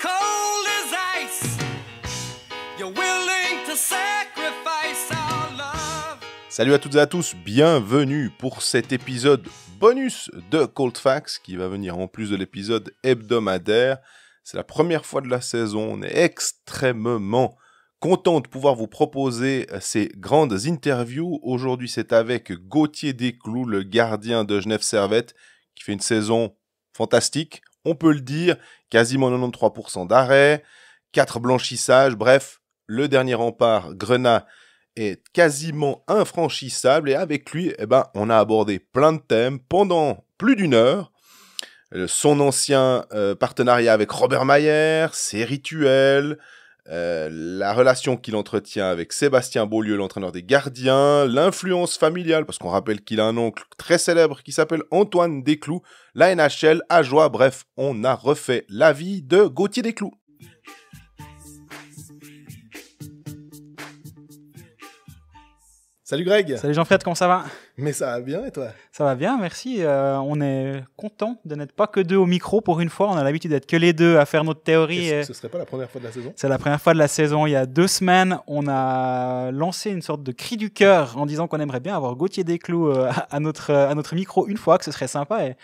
cold ice. You're willing to sacrifice our love. Salut à toutes et à tous, bienvenue pour cet épisode bonus de Cold Facts qui va venir en plus de l'épisode hebdomadaire. C'est la première fois de la saison, on est extrêmement content de pouvoir vous proposer ces grandes interviews. Aujourd'hui, c'est avec Gauthier Desclous, le gardien de Genève Servette, qui fait une saison fantastique on peut le dire, quasiment 93% d'arrêt, 4 blanchissages, bref, le dernier rempart, Grenat, est quasiment infranchissable et avec lui, eh ben, on a abordé plein de thèmes pendant plus d'une heure. Euh, son ancien euh, partenariat avec Robert Mayer, ses rituels, euh, la relation qu'il entretient avec Sébastien Beaulieu, l'entraîneur des gardiens, l'influence familiale, parce qu'on rappelle qu'il a un oncle très célèbre qui s'appelle Antoine Desclous, la NHL, à joie, bref, on a refait la vie de Gauthier Desclous. Salut Greg. Salut Jean-Fred, comment ça va Mais ça va bien et toi Ça va bien, merci. Euh, on est content de n'être pas que deux au micro pour une fois. On a l'habitude d'être que les deux à faire notre théorie. Ce serait pas la première fois de la saison C'est la première fois de la saison. Il y a deux semaines, on a lancé une sorte de cri du cœur en disant qu'on aimerait bien avoir Gauthier Desclous euh, à notre à notre micro une fois, que ce serait sympa. Et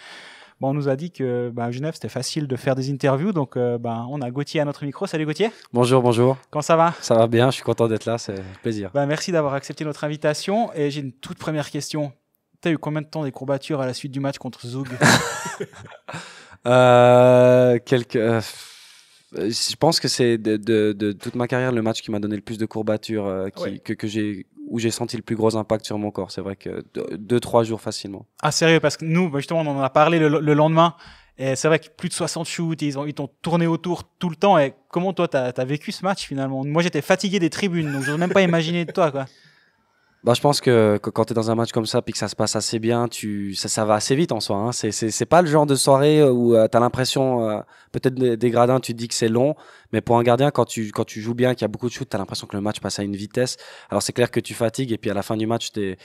on nous a dit que à bah, Genève, c'était facile de faire des interviews. Donc, euh, bah, on a Gauthier à notre micro. Salut Gauthier. Bonjour, bonjour. Comment ça va Ça va bien, je suis content d'être là, c'est plaisir. Bah, merci d'avoir accepté notre invitation. Et j'ai une toute première question. Tu as eu combien de temps des courbatures à la suite du match contre Zug euh, Quelques. Euh, euh, je pense que c'est de, toute ma carrière le match qui m'a donné le plus de courbatures, euh, que, j'ai où j'ai senti le plus gros impact sur mon corps. C'est vrai que deux, trois jours facilement. Ah sérieux parce que nous bah, justement on en a parlé le, lendemain. Et c'est vrai que plus de 60 shoots, ils ont ils t'ont tourné autour tout le temps. Et comment toi t'as as vécu ce match finalement Moi j'étais fatigué des tribunes, donc je même pas imaginé de toi quoi bah, je pense que, quand tu es dans un match comme ça, puis que ça se passe assez bien, tu, ça, ça va assez vite en soi. Hein. C'est, c'est, pas le genre de soirée euh, où euh, tu as l'impression, euh, peut-être des, gradins, tu te dis que c'est long, mais pour un gardien, quand tu, quand tu joues bien, qu'il y a beaucoup de shoots, tu as l'impression que le match passe à une vitesse. Alors c'est clair que tu fatigues, et puis à la fin du match, tu es,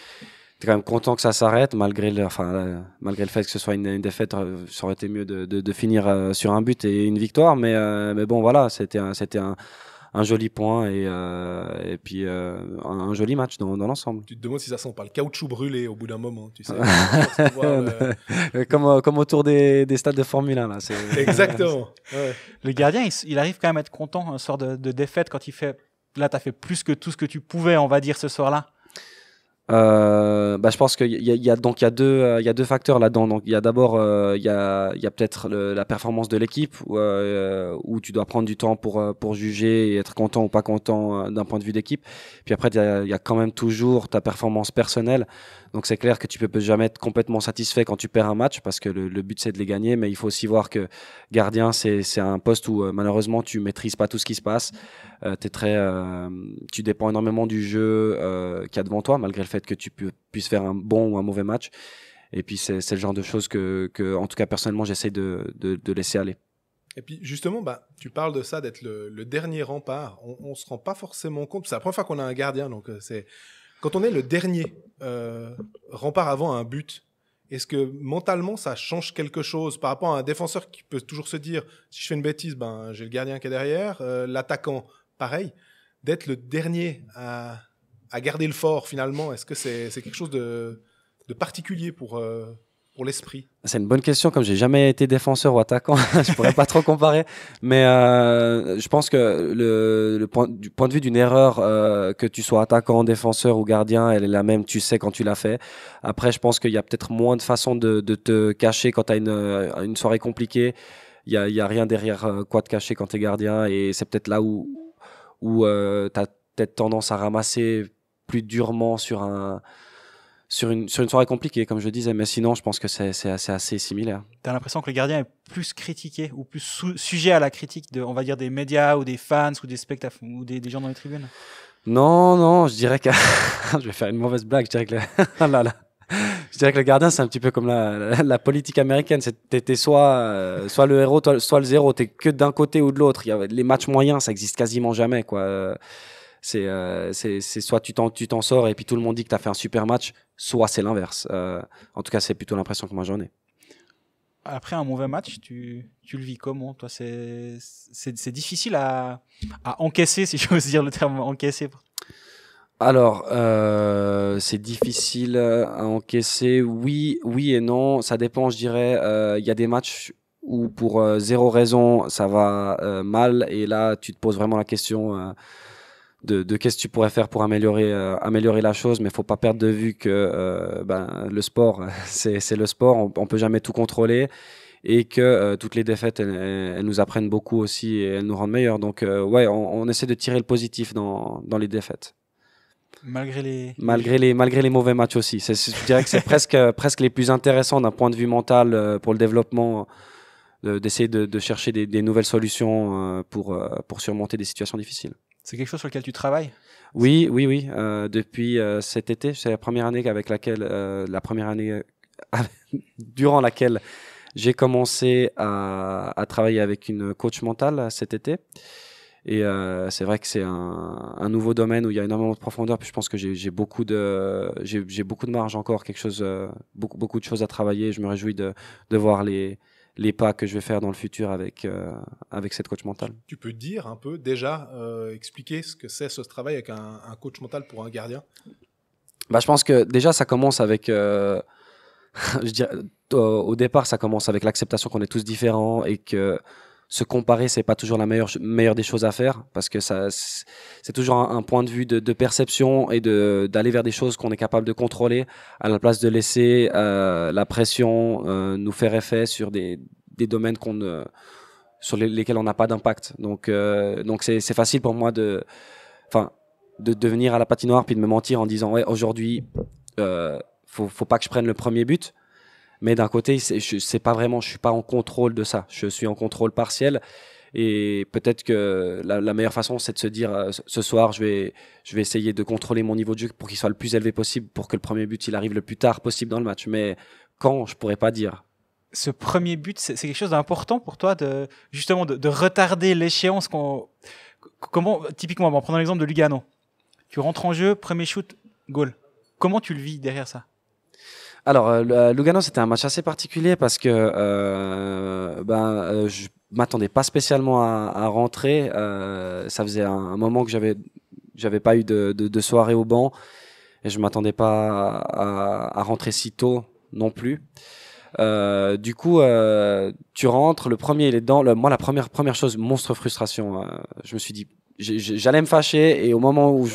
quand même content que ça s'arrête, malgré le, enfin, malgré le fait que ce soit une, défaite, ça aurait été mieux de, de, de finir sur un but et une victoire. Mais, mais bon, voilà, c'était c'était un, un joli point et, euh, et puis euh, un, joli match dans, dans l'ensemble. Tu te demandes si ça sent pas le caoutchouc brûlé au bout d'un moment, tu sais. Euh, comme, euh, comme autour des, des, stades de Formule 1, là. Exactement. ouais. Le gardien, il, arrive quand même à être content, un sort de, de défaite quand il fait. Là, tu as fait plus que tout ce que tu pouvais, on va dire, ce soir-là euh, bah, je pense qu'il y, y, a donc il y a deux euh, il y a deux facteurs là-dedans. Donc il y a d'abord euh, il y a, il y a peut-être la performance de l'équipe où, euh, où, tu dois prendre du temps pour pour juger et être content ou pas content d'un point de vue d'équipe. Puis après il y, a, quand même toujours ta performance personnelle donc c'est clair que tu peux jamais être complètement satisfait quand tu perds un match parce que le, but c'est de les gagner, mais il faut aussi voir que gardien c'est un poste où euh, malheureusement tu maîtrises pas tout ce qui se passe. Euh, très, euh, tu dépends énormément du jeu qu'il y a devant toi malgré le fait que tu puisses faire un bon ou un mauvais match. Et puis c'est le genre de choses que, en tout cas personnellement j'essaie de, laisser aller. Et puis justement, bah, tu parles de ça d'être le, dernier rempart. On, on se rend pas forcément compte. C'est la première fois qu'on a un gardien, donc c'est quand on est le dernier euh, rempart avant un but, est-ce que mentalement ça change quelque chose par rapport à un défenseur qui peut toujours se dire si je fais une bêtise, ben j'ai le gardien qui est derrière, euh, l'attaquant, pareil, d'être le dernier à, garder le fort finalement, est-ce que c'est quelque chose de, particulier pour, euh, l'esprit C'est une bonne question. Comme j'ai jamais été défenseur ou attaquant, je pourrais pas trop comparer. Mais euh, je pense que le, point, du point de vue d'une erreur, euh, que tu sois attaquant, défenseur ou gardien, elle est la même. Tu sais quand tu l'as fait. Après, je pense qu'il y a peut-être moins de façons de, te cacher quand tu as euh, une, soirée compliquée. Il y a, rien derrière quoi te cacher quand tu es gardien. Et c'est peut-être là où, où tu as peut-être tendance à ramasser plus durement sur un sur une, sur une soirée compliquée, comme je disais. Mais sinon, je pense que c'est assez, assez similaire. T'as l'impression que le gardien est plus critiqué ou plus sujet à la critique, de, on va dire, des médias ou des fans ou des spectateurs ou des, gens dans les tribunes Non, non, je dirais que. je vais faire une mauvaise blague. Je dirais que le, ah Je dirais que le gardien, c'est un petit peu comme la, politique américaine. T'es soit, euh, soit le héros, soit le zéro. T'es que d'un côté ou de l'autre. Les matchs moyens, ça existe quasiment jamais. quoi c'est euh, c'est soit tu t'en sors et puis tout le monde dit que tu as fait un super match, soit c'est l'inverse. Euh, en tout cas, c'est plutôt l'impression que moi j'en ai. Après un mauvais match, tu, le vis comment Toi, c'est, difficile à, encaisser, si j'ose dire le terme encaisser. Alors, euh, c'est difficile à encaisser. Oui, oui et non. Ça dépend, je dirais. Euh, il y a des matchs où pour zéro raison, ça va mal. Et là, tu te poses vraiment la question de, qu'est-ce que tu pourrais faire pour améliorer euh, améliorer la chose mais faut pas perdre de vue que euh, ben, le sport c'est le sport on, peut jamais tout contrôler et que euh, toutes les défaites elles, nous apprennent beaucoup aussi et elles nous rendent meilleurs donc ouais on, essaie de tirer le positif dans, les défaites malgré les malgré les malgré les mauvais matchs aussi c'est je dirais que c'est presque presque les plus intéressants d'un point de vue mental pour le développement d'essayer de, chercher des, des nouvelles solutions pour pour surmonter des situations difficiles c'est quelque chose sur lequel tu travailles Oui, oui, oui. Euh, depuis euh, cet été, c'est la première année avec laquelle, euh, la première année durant laquelle j'ai commencé à, travailler avec une coach mentale cet été. Et c'est vrai que c'est un, nouveau domaine où il y a énormément de profondeur. Puis je pense que j'ai beaucoup de j'ai beaucoup de marge encore, quelque chose beaucoup beaucoup de choses à travailler. Je me réjouis de voir les les pas que je vais faire dans le futur avec, euh, avec cette coach mentale. Tu peux dire un peu déjà, euh, expliquer ce que c'est ce travail avec un, coach mental pour un gardien bah, Je pense que déjà ça commence avec, euh, je dirais, au départ ça commence avec l'acceptation qu'on est tous différents et que se comparer, c'est pas toujours la meilleure, meilleure des choses à faire parce que ça, c'est toujours un, point de vue de, perception et de, d'aller vers des choses qu'on est capable de contrôler à la place de laisser euh, la pression euh, nous faire effet sur des, des domaines qu'on sur lesquels on n'a pas d'impact. Donc, euh, donc c'est, c'est facile pour moi de, enfin, de, devenir venir à la patinoire puis de me mentir en disant ouais aujourd'hui, faut, faut pas que je prenne le premier but mais d'un côté, c'est pas vraiment, je suis pas en contrôle de ça. Je suis en contrôle partiel. Et peut-être que la, meilleure façon, c'est de se dire euh, ce soir, je vais, je vais essayer de contrôler mon niveau de jeu pour qu'il soit le plus élevé possible, pour que le premier but il arrive le plus tard possible dans le match. Mais quand, je pourrais pas dire. Ce premier but, c'est quelque chose d'important pour toi, de, justement, de, de retarder l'échéance. Comment, typiquement, en prenant l'exemple de Lugano, tu rentres en jeu, premier shoot, goal. Comment tu le vis derrière ça alors, euh, Lugano, c'était un match assez particulier parce que euh, ben, euh, je m'attendais pas spécialement à, rentrer. Euh, ça faisait un, moment que j'avais j'avais pas eu de, de, de, soirée au banc et je m'attendais pas à, rentrer si tôt non plus. du coup, tu rentres, le premier il est dans, Le, moi, la première première chose, monstre frustration. je me suis dit, j'allais me fâcher et au moment où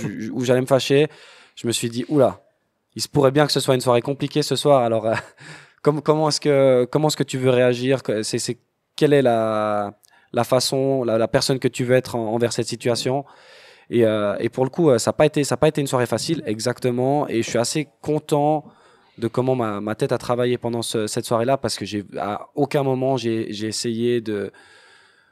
j'allais me fâcher, je me suis dit, oula, il se pourrait bien que ce soit une soirée compliquée ce soir. Alors, euh, comment est-ce que comment est-ce que tu veux réagir C'est quelle est la la façon, la, personne que tu veux être envers cette situation et, euh, pour le coup, euh, ça n'a pas été ça pas été une soirée facile exactement. Et je suis assez content de comment ma, tête a travaillé pendant cette soirée-là parce que j'ai à aucun moment j'ai essayé de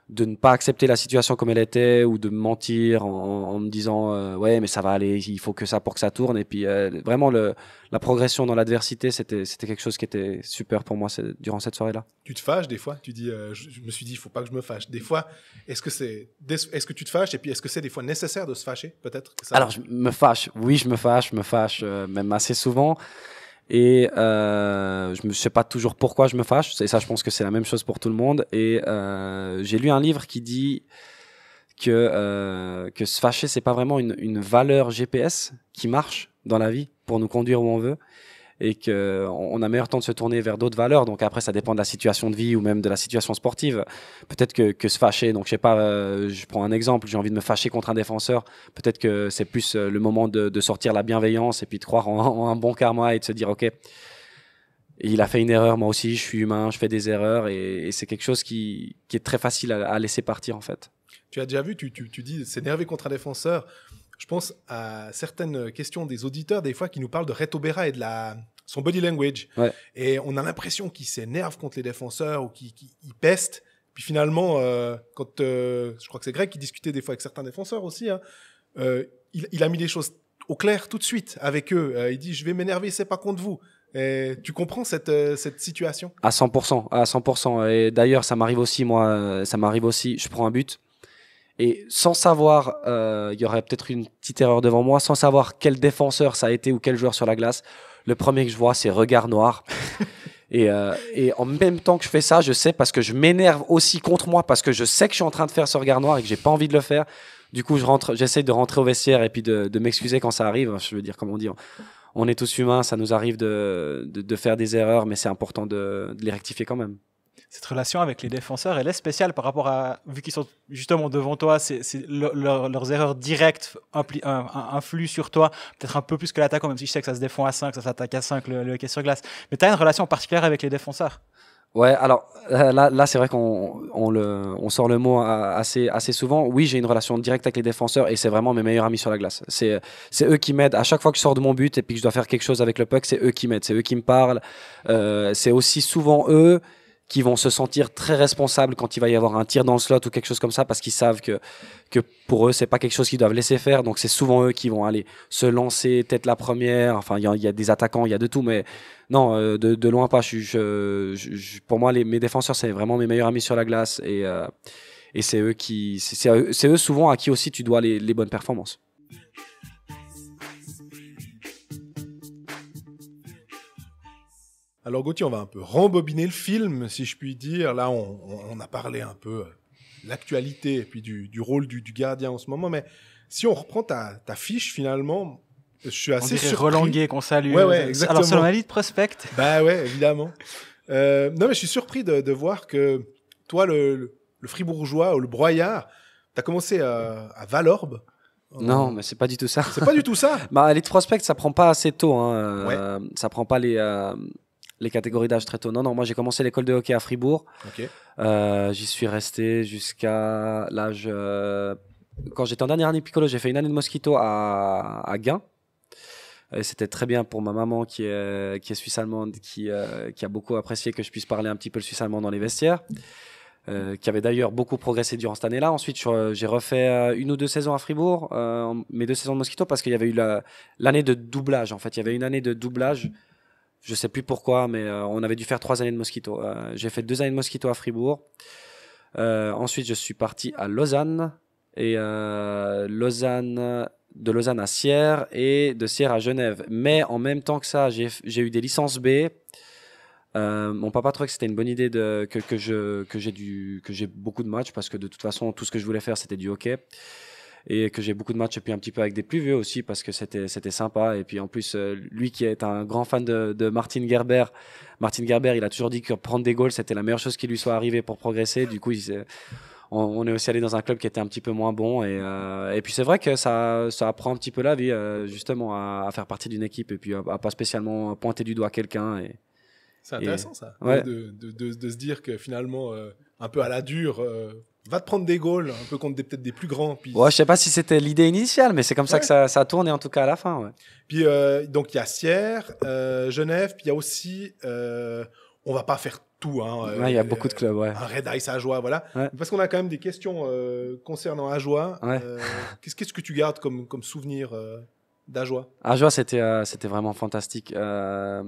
de ne pas accepter la situation comme elle était ou de mentir en, me disant euh, ouais mais ça va aller il faut que ça pour que ça tourne et puis euh, vraiment le, la progression dans l'adversité c'était c'était quelque chose qui était super pour moi durant cette soirée là tu te fâches des fois tu dis euh, je, me suis dit il faut pas que je me fâche des fois est-ce que c'est est-ce que tu te fâches et puis est-ce que c'est des fois nécessaire de se fâcher peut-être alors je me fâche oui je me fâche je me fâche même assez souvent et euh, je ne sais pas toujours pourquoi je me fâche. Et ça, je pense que c'est la même chose pour tout le monde. Et euh, j'ai lu un livre qui dit que, euh, que se fâcher, c'est pas vraiment une valeur GPS qui marche dans la vie pour nous conduire où on veut et qu'on a meilleur temps de se tourner vers d'autres valeurs. Donc après, ça dépend de la situation de vie ou même de la situation sportive. Peut-être que, se fâcher, donc je sais pas, euh, je prends un exemple, j'ai envie de me fâcher contre un défenseur. Peut-être que c'est plus euh, le moment de, sortir la bienveillance et puis de croire en, un bon karma et de se dire, OK, il a fait une erreur, moi aussi, je suis humain, je fais des erreurs et, c'est quelque chose qui, est très facile à, laisser partir en fait. Tu as déjà vu, tu, tu, tu dis s'énerver contre un défenseur je pense à certaines questions des auditeurs, des fois, qui nous parlent de Reto Berra et de la, son body language. Et on a l'impression qu'il s'énerve contre les défenseurs ou qu'il peste. Puis finalement, euh, quand euh, je crois que c'est Greg qui discutait des fois avec certains défenseurs aussi, hein, euh, il, a mis les choses au clair tout de suite avec eux. il dit Je vais m'énerver, c'est pas contre vous. Et tu comprends cette, cette situation À 100%, à 100%. Et d'ailleurs, ça m'arrive aussi, moi, ça m'arrive aussi, je prends un but et sans savoir, euh, il y aurait peut-être une petite erreur devant moi, sans savoir quel défenseur ça a été ou quel joueur sur la glace, le premier que je vois, c'est Regard Noir. Euh, et, en même temps que je fais ça, je sais parce que je m'énerve aussi contre moi, parce que je sais que je suis en train de faire ce regard noir et que j'ai pas envie de le faire. Du coup, je rentre, j'essaie de rentrer au vestiaire et puis de, m'excuser quand ça arrive. Je veux dire, comment dire on est tous humains, ça nous arrive de, faire des erreurs, mais c'est important de les rectifier quand même cette relation avec les défenseurs, elle est spéciale par rapport à, vu qu'ils sont justement devant toi, c'est, leurs erreurs directes euh, influent sur toi, peut-être un peu plus que l'attaquant, même si je sais que ça se défend à 5, ça s'attaque à 5, le, le hockey sur glace. Mais tu as une relation particulière avec les défenseurs. Ouais, alors là, là c'est vrai qu'on le, sort le mot assez, assez souvent. Oui, j'ai une relation directe avec les défenseurs et c'est vraiment mes meilleurs amis sur la glace. C'est, eux qui m'aident. À chaque fois que je sors de mon but et puis que je dois faire quelque chose avec le puck, c'est eux qui m'aident, c'est eux qui me parlent. Euh, c'est aussi souvent eux qui vont se sentir très responsables quand il va y avoir un tir dans le slot ou quelque chose comme ça parce qu'ils savent que, que pour eux c'est pas quelque chose qu'ils doivent laisser faire donc c'est souvent eux qui vont aller se lancer peut-être la première enfin il y, a des attaquants il y a de tout mais non euh, de, loin pas je, pour moi mes défenseurs c'est vraiment mes meilleurs amis sur la glace et, euh, et c'est eux qui c'est eux, eux souvent à qui aussi tu dois les bonnes performances Alors Gauthier, on va un peu rembobiner le film, si je puis dire. Là, on, a parlé un peu euh, l'actualité et puis du, rôle du, gardien en ce moment. Mais si on reprend ta, fiche, finalement, je suis assez on dirait qu'on salue. Ouais, euh, exactement. Alors, de Prospect. Bah ouais, évidemment. Euh, non, mais je suis surpris de, voir que toi, le, fribourgeois ou le broyard, tu as commencé à, Valorbe. Non, mais c'est pas du tout ça. C'est pas du tout ça. bah, de Prospect, ça prend pas assez tôt. Hein. Ouais. ça prend pas les, les catégories d'âge très tôt. Non, non, moi j'ai commencé l'école de hockey à Fribourg. Euh, j'y suis resté jusqu'à l'âge. Euh, quand j'étais en dernière année piccolo, j'ai fait une année de mosquito à, à Gain. C'était très bien pour ma maman qui est, qui est suisse-allemande, qui, euh, qui a beaucoup apprécié que je puisse parler un petit peu le suisse-allemand dans les vestiaires. qui avait d'ailleurs beaucoup progressé durant cette année-là. Ensuite, j'ai refait une ou deux saisons à Fribourg, euh, mes deux saisons de Mosquito, parce qu'il y avait eu l'année de doublage. En fait, il y avait une année de doublage je sais plus pourquoi, mais euh, on avait dû faire trois années de Mosquito. Euh, j'ai fait deux années de Mosquito à Fribourg. Euh, ensuite, je suis parti à Lausanne et Lausanne de Lausanne à Sierre et de Sierre à Genève. Mais en même temps que ça, j'ai eu des licences B. mon papa trouvait que c'était une bonne idée que, que, que j'ai beaucoup de matchs parce que de toute façon, tout ce que je voulais faire, c'était du hockey et que j'ai beaucoup de matchs et puis un petit peu avec des plus vieux aussi parce que c'était c'était sympa et puis en plus euh, lui qui est un grand fan de, de Martin Gerber Martin Gerber il a toujours dit que prendre des goals c'était la meilleure chose qui lui soit arrivée pour progresser du coup il, on, est aussi allé dans un club qui était un petit peu moins bon et, euh, et puis c'est vrai que ça ça apprend un petit peu la vie euh, justement à, faire partie d'une équipe et puis à, pas spécialement pointer du doigt quelqu'un et c'est intéressant ça de, de, se dire que finalement un peu à la dure va te prendre des goals, un peu contre des, peut-être des plus grands. Puis... Ouais, je sais pas si c'était l'idée initiale, mais c'est comme ça que ça, ça a tourné en tout cas à la fin. Ouais. Puis euh, donc il y a Sierre, euh, Genève, puis il y a aussi, euh, on va pas faire tout. Hein, euh, il y a beaucoup de clubs, ouais. Un Red Ice à joie, voilà. Parce qu'on a quand même des questions concernant à qu'est-ce, qu'est-ce que tu gardes comme, comme souvenir d'Ajoie Ajoie, c'était, c'était vraiment fantastique. je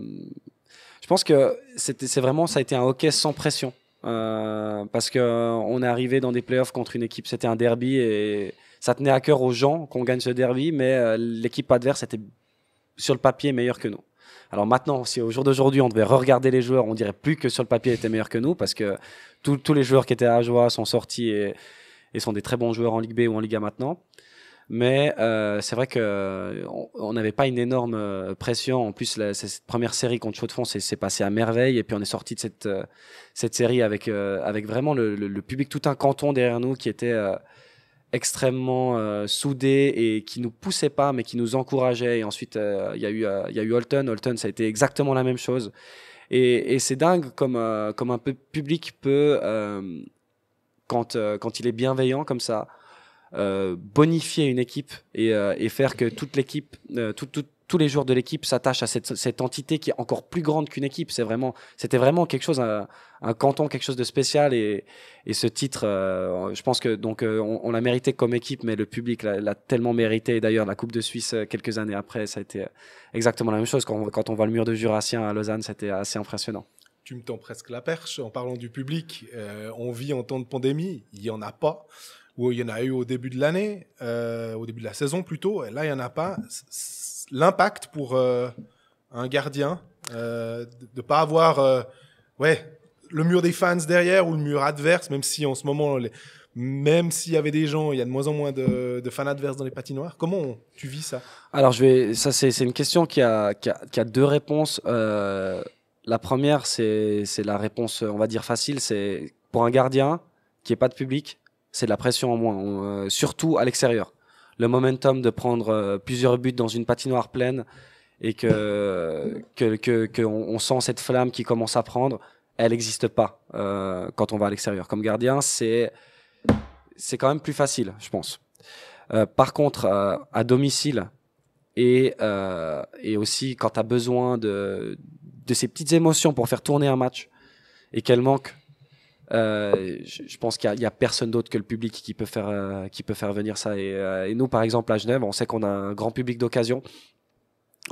pense que c'était, c'est vraiment, ça a été un hockey sans pression. Euh, parce qu'on euh, est arrivé dans des playoffs contre une équipe, c'était un derby et ça tenait à cœur aux gens qu'on gagne ce derby, mais euh, l'équipe adverse était sur le papier meilleure que nous. Alors maintenant, si au jour d'aujourd'hui on devait regarder les joueurs, on dirait plus que sur le papier était meilleur que nous parce que tous les joueurs qui étaient à joie sont sortis et, et, sont des très bons joueurs en Ligue B ou en Liga maintenant. Mais euh, c'est vrai que on n'avait pas une énorme euh, pression. En plus, la, cette première série contre Chaud de Fond s'est passée à merveille. Et puis, on est sorti de cette, euh, cette série avec, euh, avec vraiment le, le, public, tout un canton derrière nous qui était extrêmement soudé et qui nous poussait pas, mais qui nous encourageait. Et ensuite, il y, a eu, y a eu Holton. Holton, ça a été exactement la même chose. Et, et c'est dingue comme, comme un peu public peut, quand, quand il est bienveillant comme ça, euh, bonifier une équipe euh, et, faire que toute l'équipe, euh, tous les jours de l'équipe s'attachent à cette, entité qui est encore plus grande qu'une équipe. c'était vraiment quelque chose, un, canton, quelque chose de spécial. Et, ce titre, je pense que donc on, l'a mérité comme équipe, mais le public l'a tellement mérité. d'ailleurs, la Coupe de Suisse quelques années après, ça a été exactement la même chose. Quand, on, voit le mur de Jurassien à Lausanne, c'était assez impressionnant tu me tends presque la perche en parlant du public. on vit en temps de pandémie, il n'y en a pas où il y en a eu au début de l'année, euh, au début de la saison plutôt, et là, il n'y en a pas. L'impact pour euh, un gardien euh, de ne pas avoir ouais, le mur des fans derrière ou le mur adverse, même si en ce moment, même s'il y avait des gens, il y a de moins en moins de, fans adverses dans les patinoires. Comment tu vis ça Alors, je vais, ça, c'est une question qui a, deux réponses. la première, c'est la réponse, on va dire, facile. C'est pour un gardien qui n'est pas de public, c'est de la pression en moins, euh, surtout à l'extérieur. Le momentum de prendre euh, plusieurs buts dans une patinoire pleine et que que, que, sent cette flamme qui commence à prendre, elle n'existe pas euh, quand on va à l'extérieur. Comme gardien, c'est c'est quand même plus facile, je pense. par contre, à domicile et et aussi quand tu as besoin de de ces petites émotions pour faire tourner un match et qu'elles manquent, euh, je, pense qu'il y, a personne d'autre que le public qui peut faire euh, qui peut faire venir ça. Et, euh, et, nous, par exemple, à Genève, on sait qu'on a un grand public d'occasion.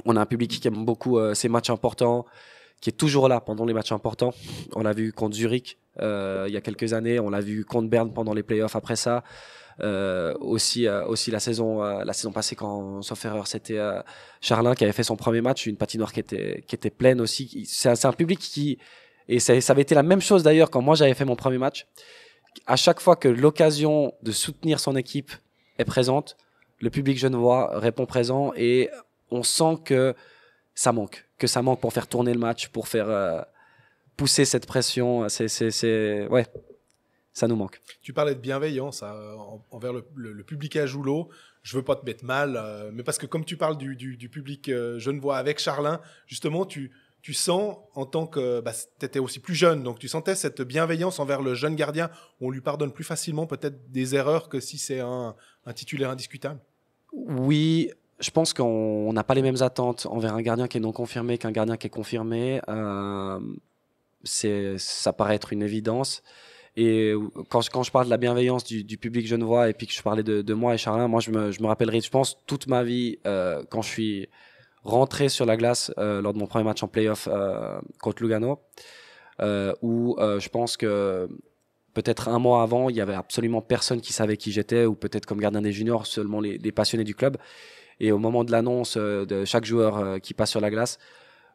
On a un public qui aime beaucoup ces matchs importants, qui est toujours là pendant les matchs importants. On l'a vu contre Zurich il y a quelques années. On l'a vu contre Berne pendant les playoffs. Après ça. Euh, aussi aussi la saison la saison passée quand sauf erreur c'était Charlin qui avait fait son premier match une patinoire qui était qui était pleine aussi c'est un public qui et ça, avait été la même chose d'ailleurs quand moi j'avais fait mon premier match. À chaque fois que l'occasion de soutenir son équipe est présente, le public genevois répond présent et on sent que ça manque, que ça manque pour faire tourner le match, pour faire euh, pousser cette pression. C'est, c'est, ouais, ça nous manque. Tu parlais de bienveillance hein, envers le, public à Joulot. Je veux pas te mettre mal, euh, mais parce que comme tu parles du, du, du public euh, genevois avec Charlin, justement, tu tu sens en tant que bah, tu étais aussi plus jeune, donc tu sentais cette bienveillance envers le jeune gardien. On lui pardonne plus facilement peut-être des erreurs que si c'est un, titulaire indiscutable. Oui, je pense qu'on n'a pas les mêmes attentes envers un gardien qui est non confirmé qu'un gardien qui est confirmé. Euh, c'est, ça paraît être une évidence. Et quand je, parle de la bienveillance du, du public genevois et puis que je parlais de, moi et Charlin, moi je me, rappellerai, je pense, toute ma vie euh, quand je suis rentrer sur la glace euh, lors de mon premier match en playoff euh, contre Lugano, euh, où je pense que peut-être un mois avant, il y avait absolument personne qui savait qui j'étais, ou peut-être comme gardien des juniors, seulement les, passionnés du club. Et au moment de l'annonce de chaque joueur qui passe sur la glace,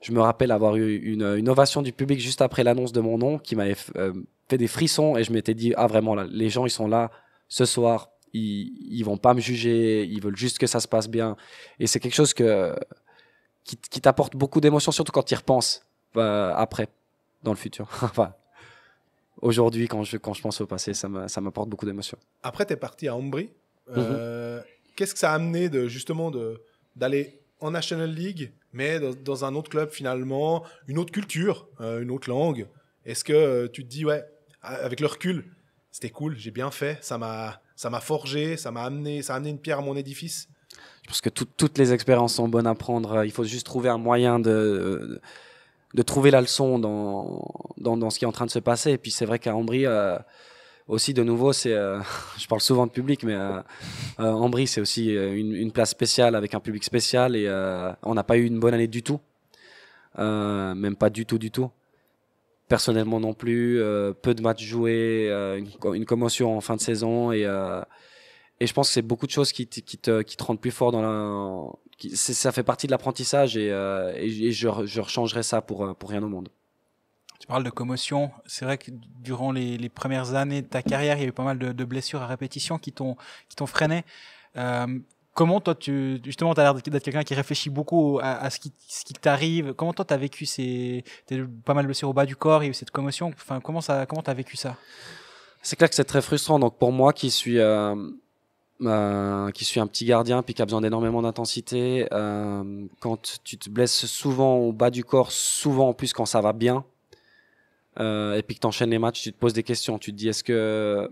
je me rappelle avoir eu une, ovation du public juste après l'annonce de mon nom qui m'avait fait des frissons et je m'étais dit ah vraiment les gens ils sont là ce soir ils, ils vont pas me juger ils veulent juste que ça se passe bien et c'est quelque chose que qui, qui t'apporte beaucoup d'émotions, surtout quand tu y repenses euh, après, dans le futur. enfin, aujourd'hui, quand je, quand je pense au passé, ça m'apporte beaucoup d'émotions. Après, tu es parti à Ombrie. Mhm. Euh, qu'est-ce que ça a amené de, justement d'aller en National League, mais dans, un autre club finalement, une autre culture, euh, une autre langue Est-ce que tu te dis, ouais, avec le recul, c'était cool, j'ai bien fait, ça m'a forgé, ça m'a amené, ça a amené une pierre à mon édifice parce que toutes les expériences sont bonnes à prendre. Il faut juste trouver un moyen de, de trouver la leçon dans, dans, dans ce qui est en train de se passer. Et puis c'est vrai qu'à Ambry, euh, aussi de nouveau, c'est, euh, je parle souvent de public, mais euh, euh c'est aussi une, place spéciale avec un public spécial. Et on n'a pas eu une bonne année du tout. même pas du tout, du tout personnellement non plus, peu de matchs joués, une, commotion en fin de saison et, et je pense que c'est beaucoup de choses qui, qui, qui, te, qui te rendent plus fort dans la. Qui, ça fait partie de l'apprentissage euh, et, et, je, je rechangerai ça pour, euh, pour rien au monde. Tu parles de commotion. C'est vrai que durant les, les, premières années de ta carrière, il y a eu pas mal de, de blessures à répétition qui t'ont freiné. Euh, comment toi, tu, justement, tu as l'air d'être quelqu'un qui réfléchit beaucoup à, à ce qui, ce qui t'arrive. Comment toi, tu as vécu ces. As eu pas mal de blessures au bas du corps, il y a eu cette commotion. Enfin, comment tu comment as vécu ça C'est clair que c'est très frustrant. Donc pour moi qui suis. Euh euh, qui suis un petit gardien puis qui a besoin d'énormément d'intensité. Euh, quand tu te blesses souvent au bas du corps, souvent en plus quand ça va bien, euh, et puis que tu enchaînes les matchs, tu te poses des questions. Tu te dis est-ce que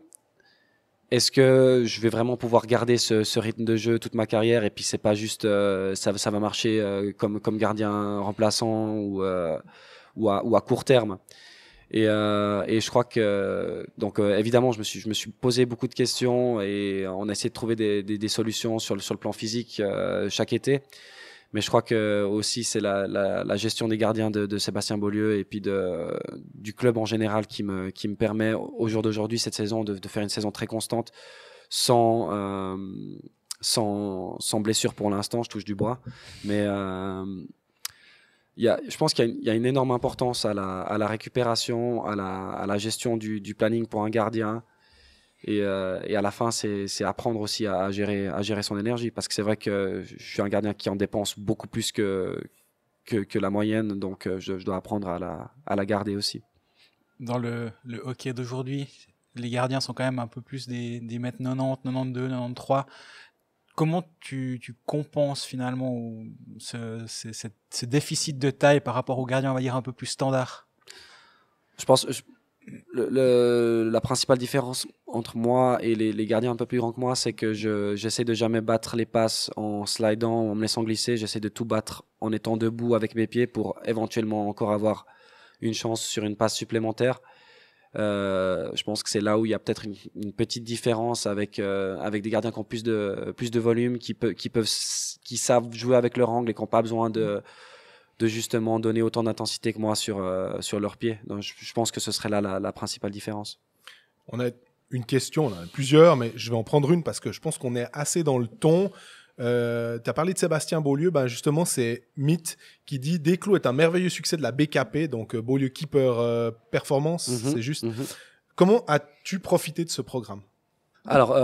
est-ce que je vais vraiment pouvoir garder ce, rythme de jeu toute ma carrière Et puis c'est pas juste ça, va marcher comme gardien remplaçant ou à court terme. Et, euh, et je crois que donc euh, évidemment je me suis je me suis posé beaucoup de questions et on a essayé de trouver des, des, des solutions sur le sur le plan physique euh, chaque été. Mais je crois que aussi c'est la, la, la, gestion des gardiens de, de, Sébastien Beaulieu et puis de, du club en général qui me qui me permet au jour d'aujourd'hui cette saison de, de, faire une saison très constante sans sans, sans blessure pour l'instant, je touche du bois. Mais, euh, y a, je pense qu'il y, a une énorme importance à la, récupération, à la, gestion du, planning pour un gardien. Et, euh, à la fin, c'est apprendre aussi à, gérer, à gérer son énergie. Parce que c'est vrai que je suis un gardien qui en dépense beaucoup plus que, que, la moyenne. Donc, euh, je, dois apprendre à la, à la garder aussi. Dans le, hockey d'aujourd'hui, les gardiens sont quand même un peu plus des, des mètres 90, 92, 93 comment tu, compenses finalement ce, déficit de taille par rapport aux gardiens, on va dire, un peu plus standard Je pense que la principale différence entre moi et les, gardiens un peu plus grands que moi, c'est que j'essaie de jamais battre les passes en slidant, en me laissant glisser. J'essaie de tout battre en étant debout avec mes pieds pour éventuellement encore avoir une chance sur une passe supplémentaire. Euh, je pense que c'est là où il y a peut-être une, petite différence avec euh, avec des gardiens qui ont plus de plus de volume, qui qui peuvent qui savent jouer avec leur angle et qui n'ont pas besoin de de justement donner autant d'intensité que moi sur euh, sur leurs pieds. Donc je, pense que ce serait là la, la, principale différence. On a une question, on a plusieurs, mais je vais en prendre une parce que je pense qu'on est assez dans le ton. Euh, tu as parlé de Sébastien Beaulieu, ben, justement, c'est Mythe qui dit Déclos est un merveilleux succès de la BKP, donc euh, Beaulieu Keeper euh, Performance, mhm, c'est juste. Mhm. Comment as-tu profité de ce programme Alors,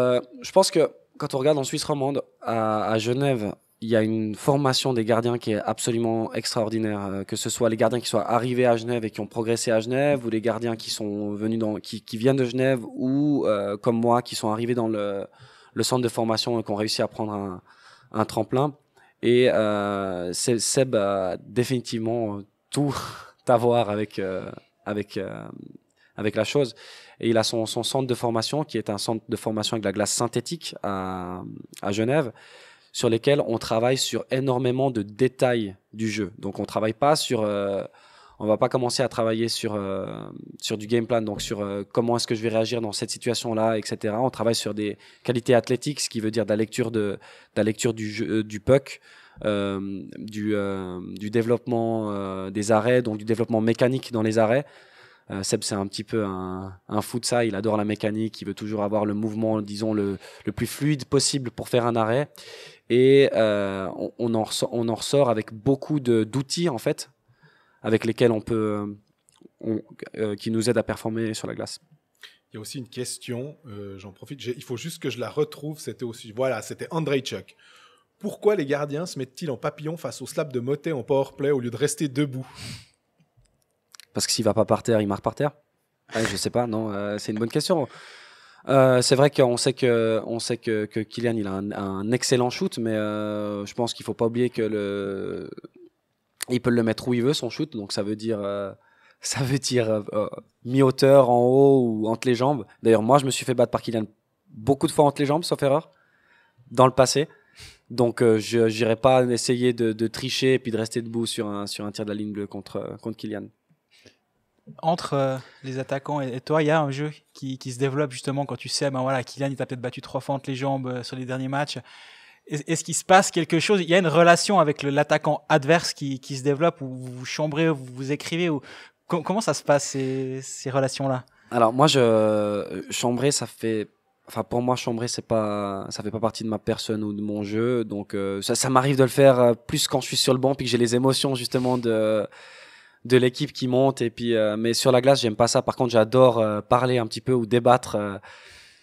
je pense que quand on regarde en Suisse romande, à, à Genève, il y a une formation des gardiens qui est absolument extraordinaire, que ce soit les gardiens qui soient arrivés à Genève et qui ont progressé à Genève, ou les gardiens qui sont venus dans, qui, viennent de Genève, ou comme moi, qui sont arrivés dans le, le centre de formation et qui ont réussi à prendre un, un tremplin. Et euh, Seb a définitivement euh, tout à voir avec, euh, avec, avec la chose. Et il a son, son, centre de formation qui est un centre de formation avec la glace synthétique à, à Genève sur lesquels on travaille sur énormément de détails du jeu. Donc on travaille pas sur on va pas commencer à travailler sur euh, sur du game plan, donc sur euh, comment est-ce que je vais réagir dans cette situation-là, etc. On travaille sur des qualités athlétiques, ce qui veut dire de la lecture de, la lecture du jeu, euh, du puck, du du développement des arrêts, donc du développement mécanique dans les arrêts. Seb, c'est un petit peu un, un fou de ça. Il adore la mécanique. Il veut toujours avoir le mouvement, disons, le, le plus fluide possible pour faire un arrêt. Et on, en on en ressort avec beaucoup d'outils, en fait, avec lesquels on peut, euh, qui nous aident à performer sur la glace. Il y a aussi une question, euh, j'en profite, il faut juste que je la retrouve, c'était aussi, voilà, c'était Andrei Chuck. Pourquoi les gardiens se mettent-ils en papillon face au slap de Motet en powerplay au lieu de rester debout Parce que s'il va pas par terre, il marque par terre. Je je sais pas, non, euh, c'est une bonne question. c'est vrai qu'on sait que on sait que, Kylian il a un, excellent shoot, mais je pense qu'il faut pas oublier que le il peut le mettre où il veut son shoot, donc ça veut dire euh, ça veut dire euh, euh, mi-hauteur, en haut ou entre les jambes. D'ailleurs, moi, je me suis fait battre par Kylian beaucoup de fois entre les jambes, sauf erreur, dans le passé. Donc, je n'irai pas essayer de, tricher et puis de rester debout sur un, sur un tir de la ligne bleue contre, contre Kylian. Entre les attaquants et, toi, il y a un jeu qui, qui, se développe justement quand tu sais, ben voilà, Kylian, il t'a peut-être battu trois fois entre les jambes sur les derniers matchs. Est-ce qu'il se passe quelque chose Il y a une relation avec l'attaquant adverse qui, qui, se développe ou vous chambrez, vous écrivez ou comment ça se passe ces, ces relations-là Alors moi, je chambrer, ça fait enfin pour moi chambrer c'est pas ça fait pas partie de ma personne ou de mon jeu donc euh, ça, ça m'arrive de le faire euh, plus quand je suis sur le banc puis que j'ai les émotions justement de de l'équipe qui monte et puis euh, mais sur la glace j'aime pas ça par contre j'adore parler un petit peu ou débattre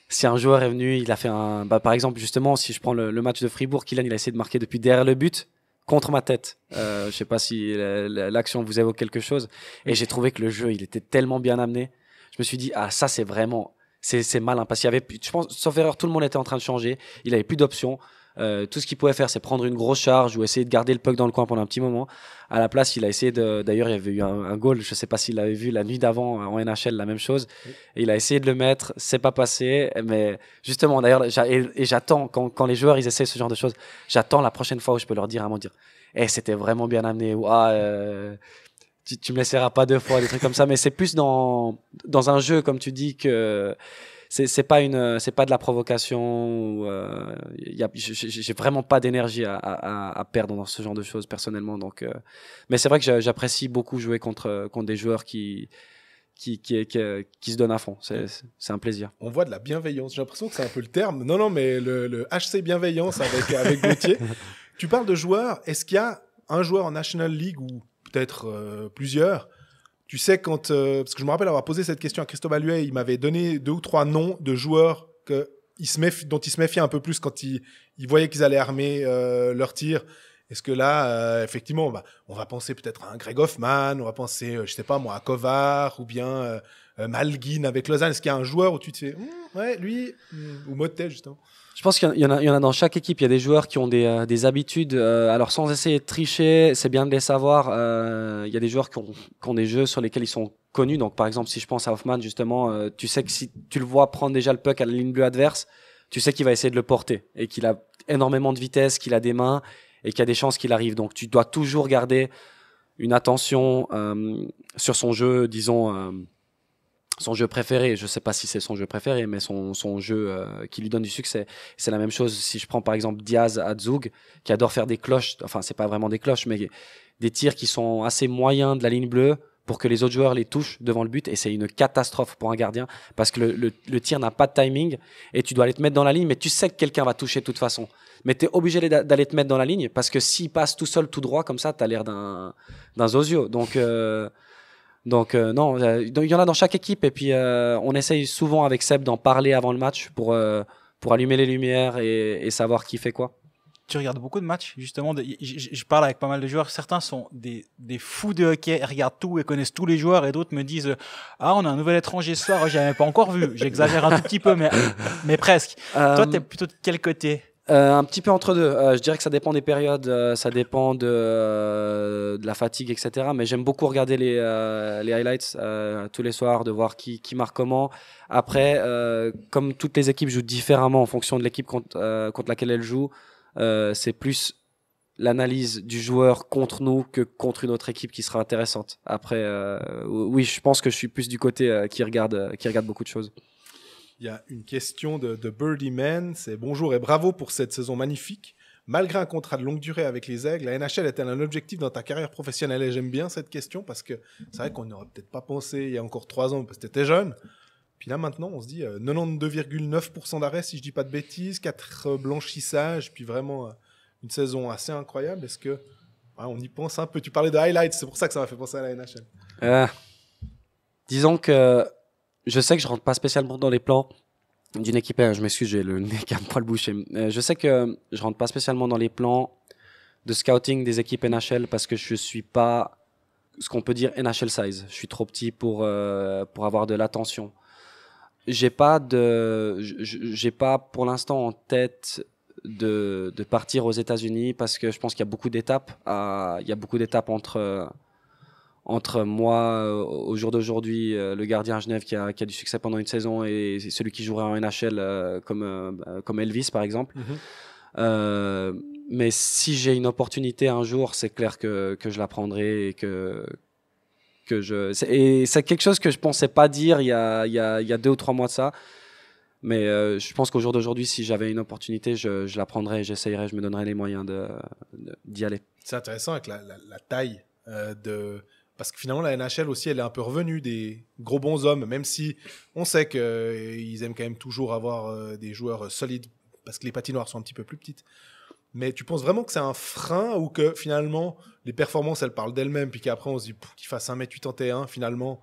si un joueur est venu, il a fait un. Bah, par exemple, justement, si je prends le, match de Fribourg, Kylian, il a essayé de marquer depuis derrière le but, contre ma tête. Euh, je sais pas si l'action vous évoque quelque chose. Et j'ai trouvé que le jeu, il était tellement bien amené. Je me suis dit, ah, ça, c'est vraiment. C'est malin. Parce qu'il y avait. Je pense, sauf erreur, tout le monde était en train de changer. Il avait plus d'options. Euh, tout ce qu'il pouvait faire, c'est prendre une grosse charge ou essayer de garder le puck dans le coin pendant un petit moment. À la place, il a essayé de. D'ailleurs, il y avait eu un, goal. Je sais pas s'il l'avait vu la nuit d'avant euh, en NHL, la même chose. il a essayé de le mettre. C'est pas passé. Mais justement, d'ailleurs, et j'attends quand, les joueurs ils essaient ce genre de choses. J'attends la prochaine fois où je peux leur dire à mon dire. Eh, c'était vraiment bien amené. Ou ah, euh, tu, tu me laisseras pas deux fois, des trucs comme ça, mais c'est plus dans, dans un jeu, comme tu dis, que c'est c'est pas une euh, c'est pas de la provocation. Euh, J'ai vraiment pas d'énergie à, à, perdre dans ce genre de choses personnellement. Donc, euh. mais c'est vrai que j'apprécie beaucoup jouer contre euh, contre des joueurs qui qui, qui, qui, se donnent à fond. C'est un plaisir. On voit de la bienveillance. J'ai l'impression que c'est un peu le terme. Non, non, mais le, HC bienveillance avec, avec Gauthier. tu parles de joueurs. Est-ce qu'il y a un joueur en National League ou peut-être plusieurs tu sais, quand. Euh, parce que je me rappelle avoir posé cette question à Christophe Alluet, il m'avait donné deux ou trois noms de joueurs que il se dont il se méfiait un peu plus quand il, il voyait qu'ils allaient armer euh, leur tir. Est-ce que là, euh, effectivement, bah, on va penser peut-être à un Greg Hoffman, on va penser, je sais pas moi, à Kovar ou bien euh, Malguin avec Lausanne. Est-ce qu'il y a un joueur où tu te fais, hum, ouais, lui, hum, ou Motel, justement je pense qu'il y, en a, dans chaque équipe. Il y a des joueurs qui ont des, euh, habitudes. Euh, alors, sans essayer de tricher, c'est bien de les savoir. Euh, il y a des joueurs qui ont, qui ont, des jeux sur lesquels ils sont connus. Donc, par exemple, si je pense à Hoffman, justement, tu sais que si tu le vois prendre déjà le puck à la ligne bleue adverse, tu sais qu'il va essayer de le porter et qu'il a énormément de vitesse, qu'il a des mains et qu'il y a des chances qu'il arrive. Donc, tu dois toujours garder une attention sur son jeu, disons son jeu préféré, je sais pas si c'est son jeu préféré, mais son, son jeu euh, qui lui donne du succès. C'est la même chose si je prends par exemple Diaz Adzoug, qui adore faire des cloches, enfin c'est pas vraiment des cloches, mais des tirs qui sont assez moyens de la ligne bleue pour que les autres joueurs les touchent devant le but, et c'est une catastrophe pour un gardien, parce que le, le, tir n'a pas de timing, et tu dois aller te mettre dans la ligne, mais tu sais que quelqu'un va toucher de toute façon. Mais tu es obligé d'aller te mettre dans la ligne, parce que s'il passe tout seul, tout droit, comme ça, tu as l'air d'un Zozio. Donc... Euh, donc euh, non, il y en a dans chaque équipe et puis euh, on essaye souvent avec Seb d'en parler avant le match pour, euh, pour allumer les lumières et, savoir qui fait quoi. Tu regardes beaucoup de matchs, justement. je parle avec pas mal de joueurs. Certains sont des, des fous de hockey, regardent tout et connaissent tous les joueurs. Et d'autres me disent Ah, on a un nouvel étranger ce soir, j'avais pas encore vu. J'exagère un tout petit peu, mais, mais presque. Toi, t'es plutôt de quel côté euh, un petit peu entre deux. Euh, je dirais que ça dépend des périodes, euh, ça dépend de, la fatigue, etc. Mais j'aime beaucoup regarder les, highlights tous les soirs, de voir qui, marque comment. Après, comme toutes les équipes jouent différemment en fonction de l'équipe contre, laquelle elles jouent, c'est plus l'analyse du joueur contre nous que contre une autre équipe qui sera intéressante. Après, oui, je pense que je suis plus du côté qui regarde, qui regarde beaucoup de choses. Il y a une question de, de Birdie Man, c'est bonjour et bravo pour cette saison magnifique. Malgré un contrat de longue durée avec les Aigles, la NHL est-elle un objectif dans ta carrière professionnelle Et j'aime bien cette question parce que c'est vrai qu'on n'aurait peut-être pas pensé il y a encore trois ans parce que t'étais jeune. Puis là maintenant, on se dit 92,9% euh, d'arrêt si je dis pas de bêtises, quatre blanchissages, puis vraiment euh, une saison assez incroyable. Est-ce que on y pense un peu Tu parlais de highlights, c'est pour ça que ça m'a fait penser à la NHL. Euh, disons que je sais que je rentre pas spécialement dans les plans d'une équipe. E, hein, je m'excuse, j'ai le nez qui a pas le boucher. Euh, je sais que je rentre pas spécialement dans les plans de scouting des équipes NHL parce que je suis pas ce qu'on peut dire NHL size. Je suis trop petit pour euh, pour avoir de l'attention. J'ai pas de j'ai pas pour l'instant en tête de de partir aux États-Unis parce que je pense qu'il y a beaucoup d'étapes il y a beaucoup d'étapes entre entre moi euh, au jour d'aujourd'hui, euh, le gardien à Genève qui a, du succès pendant une saison et celui qui jouerait en NHL euh, comme, bah, comme Elvis par exemple. Mhm. mais si j'ai une opportunité un jour, c'est clair que, que je la prendrai et que, que je et c'est quelque chose que je pensais pas dire il y a, il y a, deux ou trois mois de ça mais je pense qu'au jour d'aujourd'hui si j'avais une opportunité je, la prendrais j'essayerais je me donnerais les moyens de d'y aller c'est intéressant avec la, taille de parce que finalement la NHL aussi elle est un peu revenue des gros bons hommes même si on sait qu'ils euh, aiment quand même toujours avoir euh, des joueurs euh, solides parce que les patinoires sont un petit peu plus petites mais tu penses vraiment que c'est un frein ou que finalement les performances elles parlent d'elles-mêmes puis qu'après on se dit qu'il fasse 1m81 finalement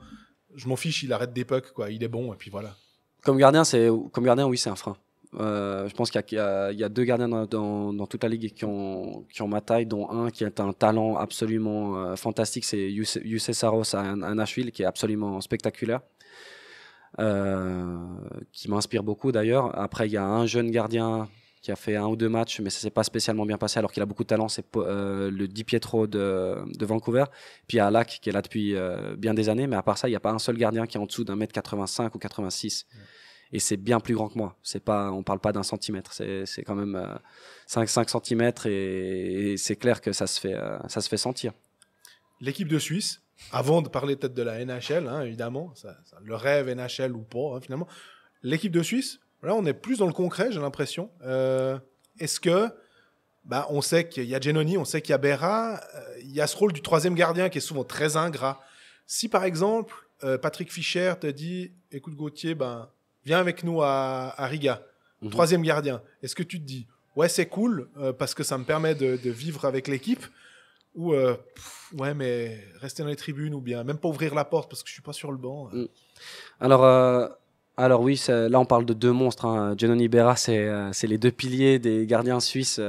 je m'en fiche il arrête des pucks quoi il est bon et puis voilà comme gardien c'est comme gardien oui c'est un frein euh, je pense qu'il y, a deux gardiens dans, toute la ligue qui ont, ma taille, dont un qui est un talent absolument euh, fantastique, c'est Youssef Saros à, Nashville, qui est absolument spectaculaire, euh, qui m'inspire beaucoup d'ailleurs. Après, il y a un jeune gardien qui a fait un ou deux matchs, mais ça s'est pas spécialement bien passé, alors qu'il a beaucoup de talent, c'est le Di Pietro de, Vancouver. Puis il y a Alak, qui est là depuis bien des années, mais à part ça, il n'y a pas un seul gardien qui est en dessous d'un mètre 85 ou 86 et c'est bien plus grand que moi. C'est pas, on parle pas d'un centimètre, c'est quand même 5, euh, 5 centimètres et, c'est clair que ça se fait, euh, ça se fait sentir. L'équipe de Suisse, avant de parler peut-être de la NHL, hein, évidemment, le rêve NHL ou pas, hein, finalement, l'équipe de Suisse, là on est plus dans le concret, j'ai l'impression. Euh, est-ce que bah, on sait qu'il y a Genoni, on sait qu'il y a Berra, il y a ce rôle du troisième gardien qui est souvent très ingrat. Si par exemple Patrick Fischer te dit, écoute Gauthier, ben viens avec nous à, Riga, mhm. troisième gardien. Est-ce que tu te dis, ouais, c'est cool euh, parce que ça me permet de, vivre avec l'équipe ou euh, ouais, mais rester dans les tribunes ou bien même pas ouvrir la porte parce que je suis pas sur le banc. Hein. Mm. Alors. Euh, alors oui, là on parle de deux monstres. Hein. Ibera, c'est les deux piliers des gardiens suisses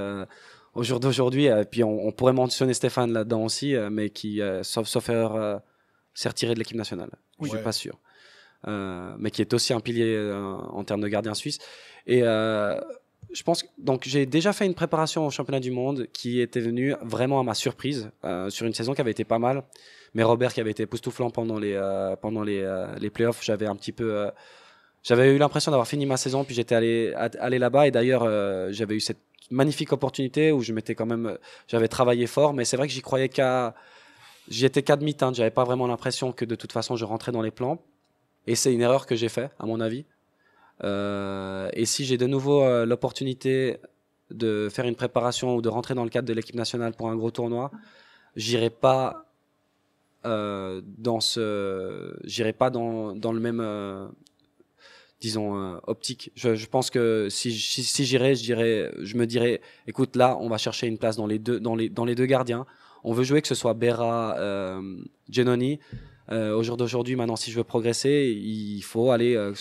au jour d'aujourd'hui. Et puis on, pourrait mentionner Stéphane là-dedans aussi, mais qui, sauf, sauf s'est retiré de l'équipe nationale. Je Je suis pas sûr. Euh, mais qui est aussi un pilier euh, en termes de gardien suisse. Et euh, je pense donc j'ai déjà fait une préparation au championnat du monde qui était venue vraiment à ma surprise sur une saison qui avait été pas mal mais Robert qui avait été époustouflant pendant les pendant les, les playoffs j'avais un petit peu j'avais eu l'impression d'avoir fini ma saison puis j'étais allé allé là-bas et d'ailleurs j'avais eu cette magnifique opportunité où je m'étais quand même j'avais travaillé fort mais c'est vrai que j'y croyais qu'à j'y étais qu'à demi teinte j'avais pas vraiment l'impression que de toute façon je rentrais dans les plans et c'est une erreur que j'ai faite, à mon avis. Euh, et si j'ai de nouveau euh, l'opportunité de faire une préparation ou de rentrer dans le cadre de l'équipe nationale pour un gros tournoi, j'irai pas euh, dans ce, j'irai pas dans, dans le même, disons optique. Je, pense que si, si, j'irai, je dirais, je me dirais, écoute là, on va chercher une place dans les deux, dans les, dans les deux gardiens. On veut jouer que ce soit Berra, Genoni. Euh, au jour d'aujourd'hui, maintenant, si je veux progresser, il faut aller euh,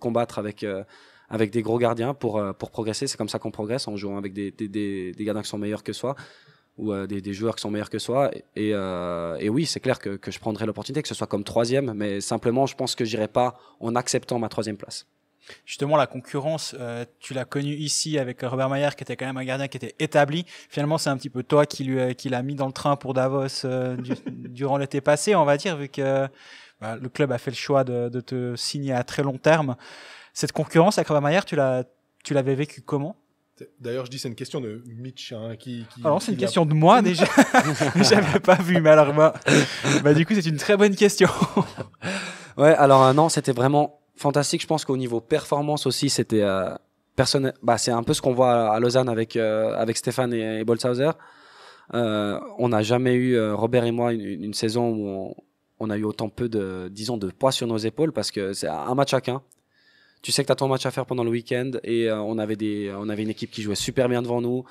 combattre avec, euh, avec des gros gardiens pour, euh, pour progresser. C'est comme ça qu'on progresse en jouant avec des, des, des, gardiens qui sont meilleurs que soi ou des, des, joueurs qui sont meilleurs que soi. Et, et oui, c'est clair que, que je prendrai l'opportunité, que ce soit comme troisième, mais simplement, je pense que j'irai pas en acceptant ma troisième place. Justement, la concurrence, euh, tu l'as connue ici avec Robert Mayer, qui était quand même un gardien qui était établi. Finalement, c'est un petit peu toi qui lui, euh, qui l'a mis dans le train pour Davos euh, durant l'été passé, on va dire, vu que bah, le club a fait le choix de, te signer à très long terme. Cette concurrence avec Robert Mayer, tu l'as, tu l'avais vécu comment D'ailleurs, je dis c'est une question de Mitch hein, qui, qui, Alors c'est une question de moi déjà. J'avais pas vu, mais alors bah du coup c'est une très bonne question. ouais, alors non, c'était vraiment fantastique. Je pense qu'au niveau performance aussi, c'était euh, personne. Bah, c'est un peu ce qu'on voit à Lausanne avec euh, avec Stéphane et, et euh, on n'a jamais eu Robert et moi une, saison où on, a eu autant peu de disons de poids sur nos épaules parce que c'est un match chacun. Tu sais que tu as ton match à faire pendant le week-end et on avait des on avait une équipe qui jouait super bien devant nous.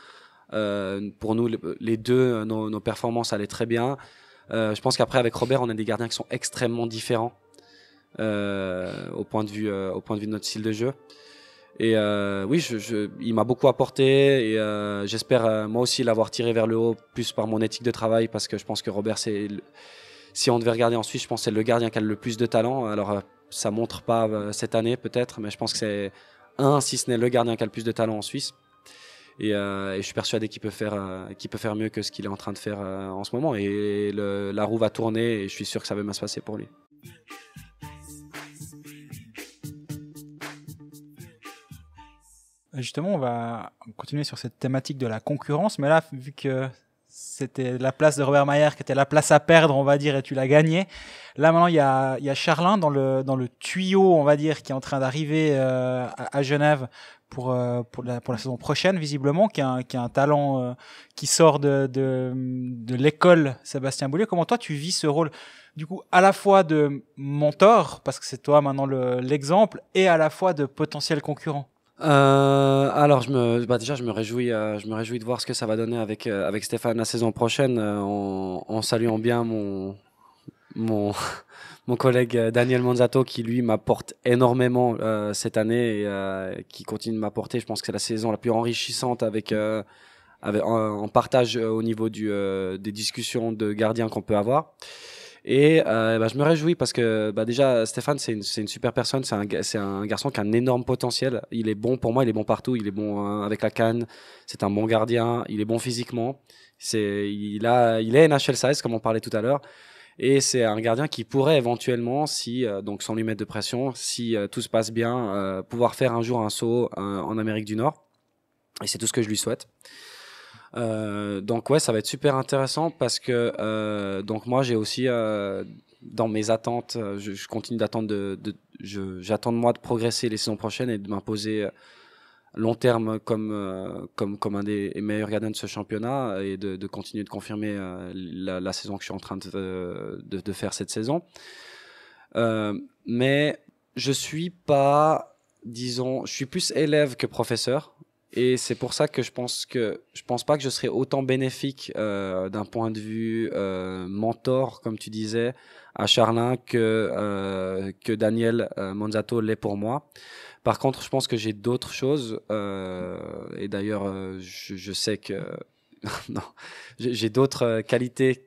pour nous les deux nos, nos performances allaient très bien. je pense qu'après avec Robert on a des gardiens qui sont extrêmement différents euh, au, point de vue, euh, au point de vue de notre style de jeu. Et euh, oui, il m'a beaucoup apporté et j'espère moi aussi l'avoir tiré vers le haut, plus par mon éthique de travail, parce que je pense que Robert, c'est si on devait regarder en Suisse, je pense que c'est le gardien qui a le plus de talent. Alors ça montre pas cette année peut-être, mais je pense que c'est un, si ce n'est le gardien qui a le plus de talent en Suisse. Et, je suis persuadé qu'il peut faire, qu'il peut faire mieux que ce qu'il est en train de faire en ce moment. Et, la roue va tourner et je suis sûr que ça va bien se passer pour lui. Bah, justement, on va continuer sur cette thématique de la concurrence, mais là, vu que c'était la place de Robert Mayer qui était la place à perdre, on va dire, et tu l'as gagnée. Là, maintenant, il y a, y a Charlin dans le, dans le tuyau, on va dire, qui est en train d'arriver euh, à, Genève pour, euh, pour, la, pour la saison prochaine, visiblement, qui a un, qui a un talent euh, qui sort de, de, de l'école Sébastien Boulier. Comment toi, tu vis ce rôle, du coup, à la fois de mentor, parce que c'est toi maintenant l'exemple, et à la fois de potentiel concurrent euh, alors, je me, bah, déjà, je me réjouis, euh, je me réjouis de voir ce que ça va donner avec euh, avec Stéphane la saison prochaine, euh, en, saluant bien mon mon collègue Daniel Monzato qui lui m'apporte énormément cette année et qui continue de m'apporter. Je pense que c'est la saison la plus enrichissante avec avec partage au niveau du des discussions de gardiens qu'on peut avoir. Et euh, bah, je me réjouis parce que bah, déjà, Stéphane, c'est une, une, super personne. C'est un, un, garçon qui a un énorme potentiel. Il est bon pour moi, il est bon partout. Il est bon hein, avec la canne. C'est un bon gardien. Il est bon physiquement. C'est, il, a, il est NHL size, comme on parlait tout à l'heure. Et c'est un gardien qui pourrait éventuellement, si euh, donc sans lui mettre de pression, si euh, tout se passe bien, pouvoir faire un jour un saut en Amérique du Nord. Et c'est tout ce que je lui souhaite. Euh, donc ouais, ça va être super intéressant parce que euh, donc moi j'ai aussi euh, dans mes attentes, je, continue d'attendre de, j'attends de moi de progresser les saisons prochaines et de m'imposer long terme comme comme comme un des meilleurs gardiens de ce championnat et de, continuer de confirmer la, la, saison que je suis en train de, de faire cette saison. mais je suis pas disons, je suis plus élève que professeur et c'est pour ça que je pense que je pense pas que je serais autant bénéfique euh, d'un point de vue euh, mentor, comme tu disais, à Charlin que euh, que Daniel euh, Manzato l'est pour moi. Par contre, je pense que j'ai d'autres choses. Euh, et d'ailleurs, euh, je, je, sais que non, j'ai d'autres qualités.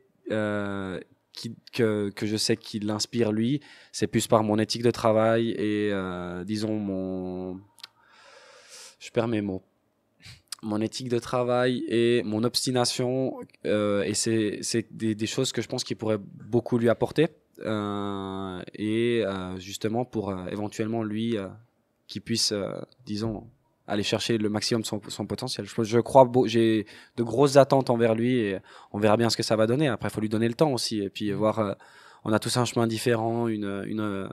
Qui, que, que, je sais qu'il l'inspire lui, c'est plus par mon éthique de travail et disons mon, je perds mes mots mon éthique de travail et mon obstination. Euh, et c'est des, des, choses que je pense qu'il pourrait beaucoup lui apporter. Euh, et euh, justement pour euh, éventuellement lui euh, qui puisse, disons, aller chercher le maximum de son, son potentiel. Je, je crois, j'ai de grosses attentes envers lui et on verra bien ce que ça va donner. Après, il faut lui donner le temps aussi et puis mmh. voir. on a tous un chemin différent, une, une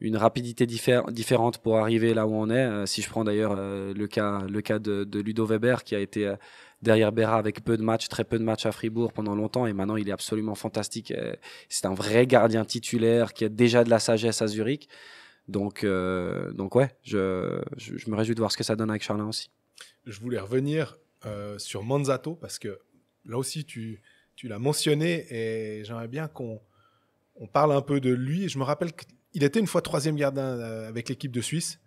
une rapidité différente pour arriver là où on est. Euh, si je prends d'ailleurs euh, le cas, le cas de, Ludo Weber qui a été euh, derrière Berra avec peu de matchs, très peu de matchs à Fribourg pendant longtemps et maintenant il est absolument fantastique. C'est un vrai gardien titulaire qui a déjà de la sagesse à Zurich. Donc, donc ouais, je, je, me réjouis de voir ce que ça donne avec Charlin aussi. Je voulais revenir sur Manzato parce que là aussi tu, tu l'as mentionné et j'aimerais bien qu'on on parle un peu de lui. Je me rappelle que il était une fois troisième gardien euh, avec l'équipe de Suisse.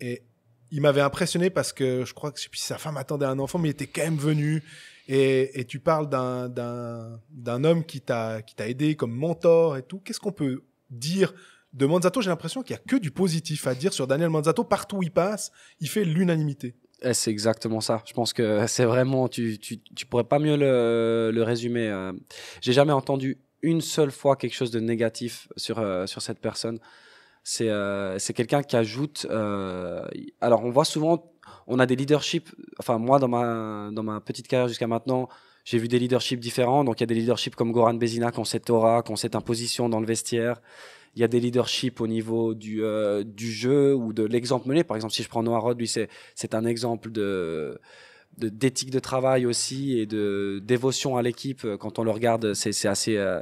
Et il m'avait impressionné parce que je crois que sa femme attendait un enfant, mais il était quand même venu. Et, tu parles d'un homme qui t'a aidé comme mentor et tout. Qu'est-ce qu'on peut dire de Manzato J'ai l'impression qu'il n'y a que du positif à dire sur Daniel Manzato. Partout où il passe, il fait l'unanimité. Eh, c'est exactement ça. Je pense que c'est vraiment, tu, ne pourrais pas mieux le, le résumer. Euh. J'ai jamais entendu une seule fois quelque chose de négatif sur, euh, sur cette personne. C'est euh, quelqu'un qui ajoute. Euh, alors, on voit souvent, on a des leaderships. Enfin, moi, dans ma, dans ma petite carrière jusqu'à maintenant, j'ai vu des leaderships différents. Donc, il y a des leaderships comme Goran Bezina, qu'on sait Torah, qu'on sait imposition dans le vestiaire. Il y a des leaderships au niveau du, euh, du jeu ou de l'exemple mené. Par exemple, si je prends Noah Rod, lui, c'est un exemple de d'éthique de, travail aussi et de dévotion à l'équipe euh, quand on le regarde. C'est assez, euh,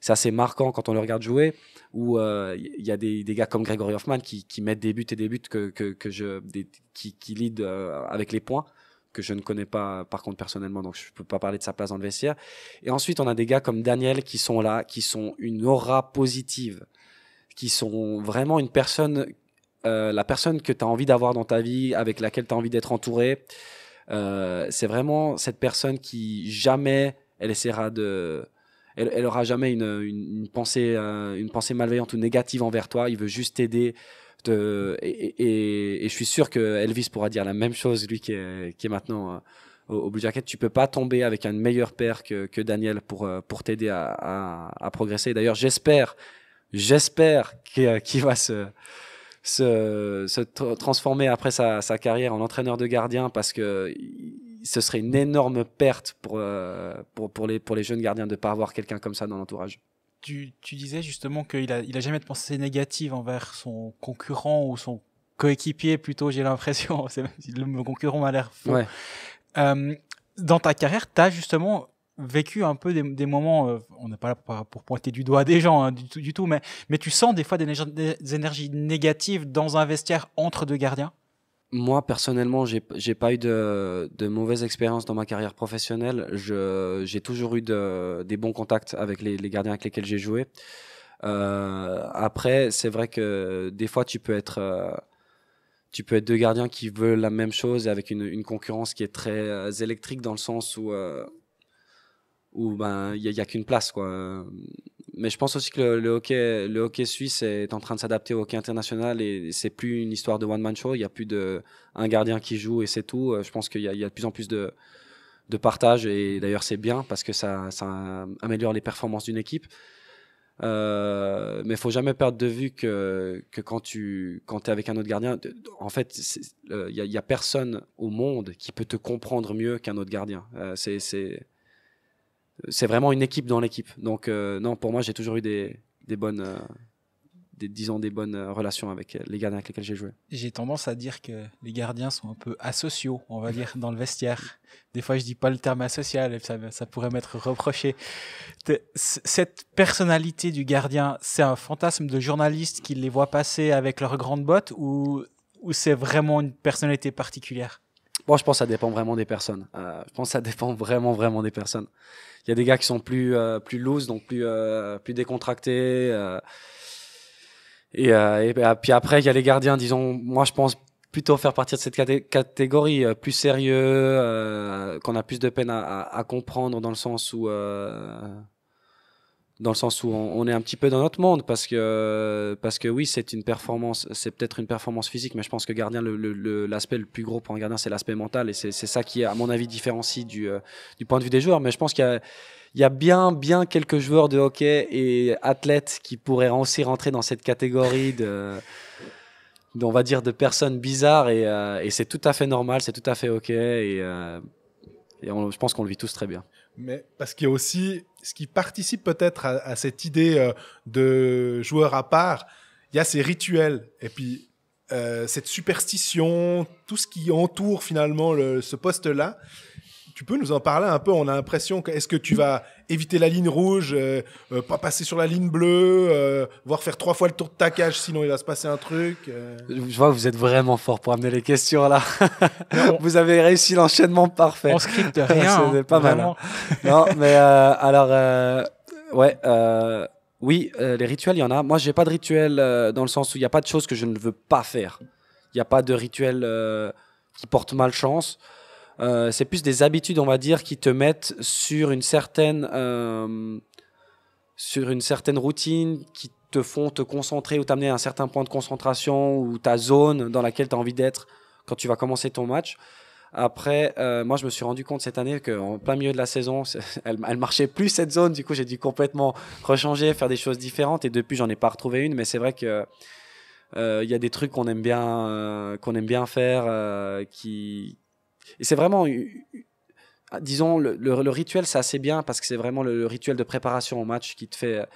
c'est assez marquant quand on le regarde jouer. Où il euh, y a des, des, gars comme Gregory Hoffman qui, qui, mettent des buts et des buts que, que, que je, des, qui, qui lead avec les points que je ne connais pas par contre personnellement, donc je peux pas parler de sa place dans le vestiaire. Et ensuite, on a des gars comme Daniel qui sont là, qui sont une aura positive, qui sont vraiment une personne, la personne que tu as envie d'avoir dans ta vie, avec laquelle tu as envie d'être entouré. Euh, c'est vraiment cette personne qui jamais elle essaiera de, elle, aura jamais une, pensée, euh, une pensée malveillante ou négative envers toi. Il veut juste t'aider. Et, je suis sûr que Elvis pourra dire la même chose, lui qui est, maintenant euh, au, au, Blue Jacket. Tu peux pas tomber avec un meilleur père que, Daniel pour, pour t'aider à, à progresser. D'ailleurs, j'espère, j'espère qu'il va se se, se transformer après sa, carrière en entraîneur de gardien parce que ce serait une énorme perte euh, pour, pour, les, pour les jeunes gardiens de ne pas avoir quelqu'un comme ça dans l'entourage. Tu, disais justement qu'il n'a il a jamais de pensée négative envers son concurrent ou son coéquipier plutôt, j'ai l'impression. le concurrent m'a l'air fou. Ouais. Euh, dans ta carrière, tu as justement vécu un peu des, moments, euh, on n'est pas là pour, pointer du doigt des gens hein, du, tout, du tout, mais, mais tu sens des fois des, énergies négatives dans un vestiaire entre deux gardiens Moi, personnellement, j'ai, j'ai pas eu de, de mauvaise expérience dans ma carrière professionnelle. Je, j'ai toujours eu de, des bons contacts avec les, gardiens avec lesquels j'ai joué. Euh, après, c'est vrai que des fois, tu peux être. Euh, tu peux être deux gardiens qui veulent la même chose et avec une, une concurrence qui est très électrique dans le sens où où ben, il ben, n'y a, a qu'une place. Quoi. Mais je pense aussi que le, hockey, le hockey suisse est en train de s'adapter au hockey international et c'est plus une histoire de one-man show. Il n'y a plus de un gardien qui joue et c'est tout. Je pense qu'il y, a de plus en plus de, de partage et d'ailleurs c'est bien parce que ça, améliore les performances d'une équipe. Euh, mais il faut jamais perdre de vue que, que quand tu quand es avec un autre gardien, en fait, il n'y a, personne au monde qui peut te comprendre mieux qu'un autre gardien. Euh, c'est c'est vraiment une équipe dans l'équipe. Donc euh, non, pour moi, j'ai toujours eu des, bonnes euh, disons, des bonnes euh, relations avec les gardiens avec lesquels j'ai joué. J'ai tendance à dire que les gardiens sont un peu asociaux, on va dire, dans le vestiaire. Des fois, je dis pas le terme asocial, ça, ça pourrait m'être reproché. Cette personnalité du gardien, c'est un fantasme de journaliste qui les voit passer avec leurs grandes bottes ou c'est vraiment une personnalité particulière Bon, je pense que ça dépend vraiment des personnes. Euh, je pense que ça dépend vraiment, vraiment des personnes. Il y a des gars qui sont plus, euh, plus loose, donc plus, euh, plus décontractés. Euh, euh, et, et, puis après, il y a les gardiens, disons, moi je pense plutôt faire partir de cette catégorie, plus sérieux, qu'on a plus de peine à, à, à comprendre dans le sens où dans le sens où on, est un petit peu dans notre monde parce que parce que oui c'est une performance c'est peut-être une performance physique mais je pense que gardien l'aspect le, l'aspect le, plus gros pour un gardien c'est l'aspect mental et c'est ça qui à mon avis différencie du euh, du point de vue des joueurs mais je pense qu'il y a il y a bien, bien quelques joueurs de hockey et athlètes qui pourraient aussi rentrer dans cette catégorie de, on va dire, de personnes bizarres et, euh, et c'est tout à fait normal, c'est tout à fait ok et, euh, et on, je pense qu'on le vit tous très bien mais parce qu'il y a aussi ce qui participe peut-être à, cette idée euh, de joueur à part, il y a ces rituels et puis euh, cette superstition, tout ce qui entoure finalement ce poste-là, tu peux nous en parler un peu On a l'impression que est-ce que tu vas éviter la ligne rouge, euh, euh, pas passer sur la ligne bleue, voir euh, voire faire trois fois le tour de ta cage, sinon il va se passer un truc. Je vois que vous êtes vraiment fort pour amener les questions là. vous avez réussi l'enchaînement parfait. On scripte rien. C'est pas mal. Hein. non, mais alors ouais. oui, les rituels, il y en a. Moi, j'ai pas de rituel dans le sens où il n'y a pas de choses que je ne veux pas faire. Il n'y a pas de rituel qui porte malchance. Euh, c'est plus des habitudes, on va dire, qui te mettent sur une certaine, euh, sur une certaine routine, qui te font te concentrer ou t'amener à un certain point de concentration ou ta zone dans laquelle tu as envie d'être quand tu vas commencer ton match. Après, euh, moi, je me suis rendu compte cette année qu'en plein milieu de la saison, elle, elle, marchait plus cette zone. Du coup, j'ai dû complètement rechanger, faire des choses différentes. Et depuis, j'en ai pas retrouvé une. Mais c'est vrai que il y a des trucs qu'on aime bien, qu'on aime bien faire, qui et c'est vraiment ah, disons, le, le, rituel, c'est assez bien parce que c'est vraiment le, rituel de préparation au match qui te fait euh,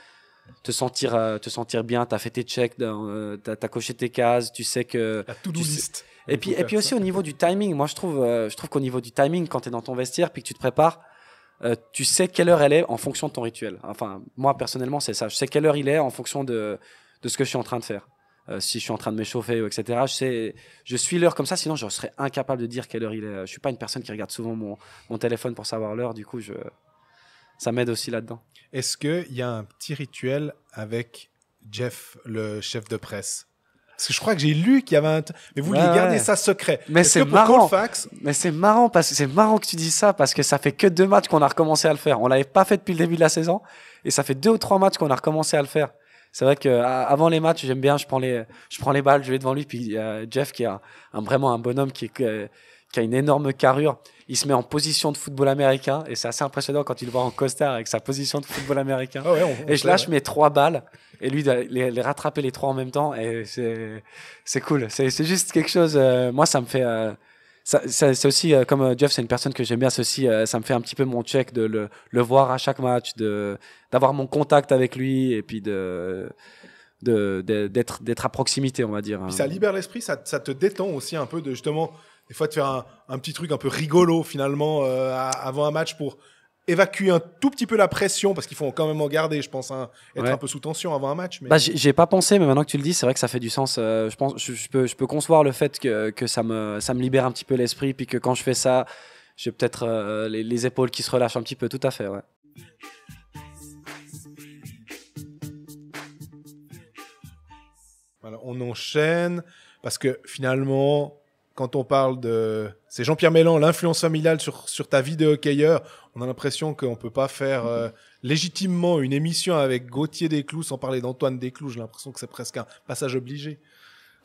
te sentir, euh, te sentir bien. Tu as fait tes checks, euh, tu as, coché tes cases, tu sais que. La list. Et puis, et puis aussi au niveau du timing, moi je trouve, je trouve qu'au niveau du timing, quand tu es dans ton vestiaire puis que tu te prépares, tu sais quelle heure elle est en fonction de ton rituel. Enfin, moi personnellement, c'est ça. Je sais quelle heure il est en fonction de, de ce que je suis en train de faire. Euh, si je suis en train de m'échauffer, etc. Je, sais, je suis l'heure comme ça, sinon je serais incapable de dire quelle heure il est. Je suis pas une personne qui regarde souvent mon, téléphone pour savoir l'heure, du coup, ça m'aide aussi là-dedans. Est-ce qu'il y a un petit rituel avec Jeff, le chef de presse parce que je crois que j'ai lu qu'il y avait un. Mais vous lui gardez ça secret. Mais c'est marrant. Mais c'est marrant parce que c'est marrant que tu dis ça parce que ça fait que deux matchs qu'on a recommencé à le faire. On l'avait pas fait depuis le début de la saison et ça fait deux ou trois matchs qu'on a recommencé à le faire c'est vrai que avant les matchs, j'aime bien, je prends les, je prends les balles, je vais devant lui. Puis a euh, Jeff, qui est vraiment un bonhomme qui, qui a une énorme carrure, il se met en position de football américain et c'est assez impressionnant quand il le voit en costard avec sa position de football américain. Ah et je lâche mes trois balles et lui les, les, rattraper les trois en même temps et c'est cool. C'est juste quelque chose. Euh, moi, ça me fait euh, c'est aussi euh, comme euh, Jeff, c'est une personne que j'aime bien. Euh, ça me fait un petit peu mon check de le, voir à chaque match, de d'avoir mon contact avec lui et puis de d'être d'être à proximité, on va dire. Hein. ça libère l'esprit, ça, te détend aussi un peu de justement, des fois, de faire un, petit truc un peu rigolo finalement avant un match pour évacuer un tout petit peu la pression parce qu'il faut quand même en garder, je pense, hein, être un peu sous tension avant un match. Mais... Bah, j'ai pas pensé, mais maintenant que tu le dis, c'est vrai que ça fait du sens. Euh, je pense, je, peux, je peux concevoir le fait que, que ça me, ça me libère un petit peu l'esprit, puis que quand je fais ça, j'ai peut-être euh, les, épaules qui se relâchent un petit peu. Tout à fait, Voilà, on enchaîne parce que finalement, quand on parle de. C'est Jean-Pierre Mélan, l'influence familiale sur, sur ta vie de hockeyeur. On a l'impression qu'on ne peut pas faire euh, légitimement une émission avec Gauthier Desclous sans parler d'Antoine Desclous. J'ai l'impression que c'est presque un passage obligé.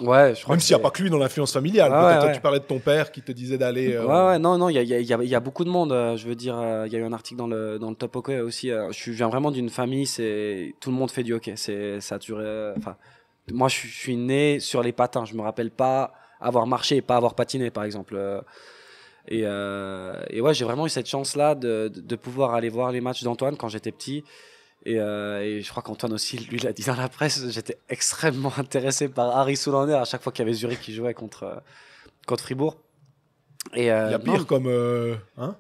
Ouais, je crois Même s'il n'y a pas que lui dans l'influence familiale. Ah toi, tu parlais de ton père qui te disait d'aller. Euh, ouais, ouais, non, non, il y a, beaucoup de monde. Euh, je veux dire, il y a eu un article dans le, dans le Top Hockey aussi. je viens vraiment d'une famille, c'est tout le monde fait du hockey. C'est saturé. Enfin, moi, je, suis né sur les patins. Je me rappelle pas avoir marché et pas avoir patiné, par exemple. Euh, et, euh, et ouais, j'ai vraiment eu cette chance-là de, de, pouvoir aller voir les matchs d'Antoine quand j'étais petit. Et, euh, je crois qu'Antoine aussi, lui, l'a dit dans la presse, j'étais extrêmement intéressé par Harry Soulander à chaque fois qu'il y avait Zurich qui jouait contre, contre Fribourg. Et il y a pire comme. Hein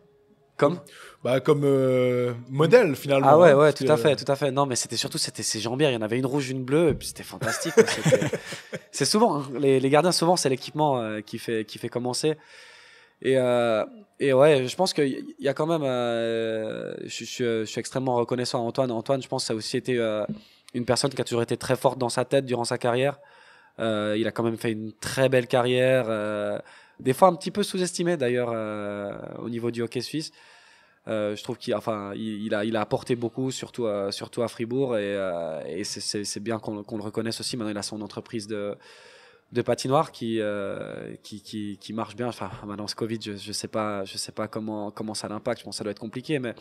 comme bah, Comme euh, modèle, finalement. Ah ouais, hein, ouais, tout à fait, tout à fait. Non, mais c'était surtout c'était ces jambières. Il y en avait une rouge, une bleue, et puis c'était fantastique. c'est souvent, hein, les, gardiens, souvent, c'est l'équipement euh, qui, fait, qui fait commencer. Et, euh, et ouais, je pense qu'il y a quand même. Je, je, suis extrêmement reconnaissant à Antoine. Antoine, je pense que ça a aussi été une personne qui a toujours été très forte dans sa tête durant sa carrière. il a quand même fait une très belle carrière des fois un petit peu sous-estimé d'ailleurs euh, au niveau du hockey suisse. Euh, je trouve qu'il enfin, il, a, il a apporté beaucoup, surtout à, surtout à Fribourg, et, euh, c'est bien qu'on le reconnaisse aussi. Maintenant, il a son entreprise de, de patinoire qui, qui, qui, marche bien. Enfin, maintenant, ce Covid, je ne sais, pas, je sais pas comment, comment ça l'impacte. Je pense que ça doit être compliqué. Mais,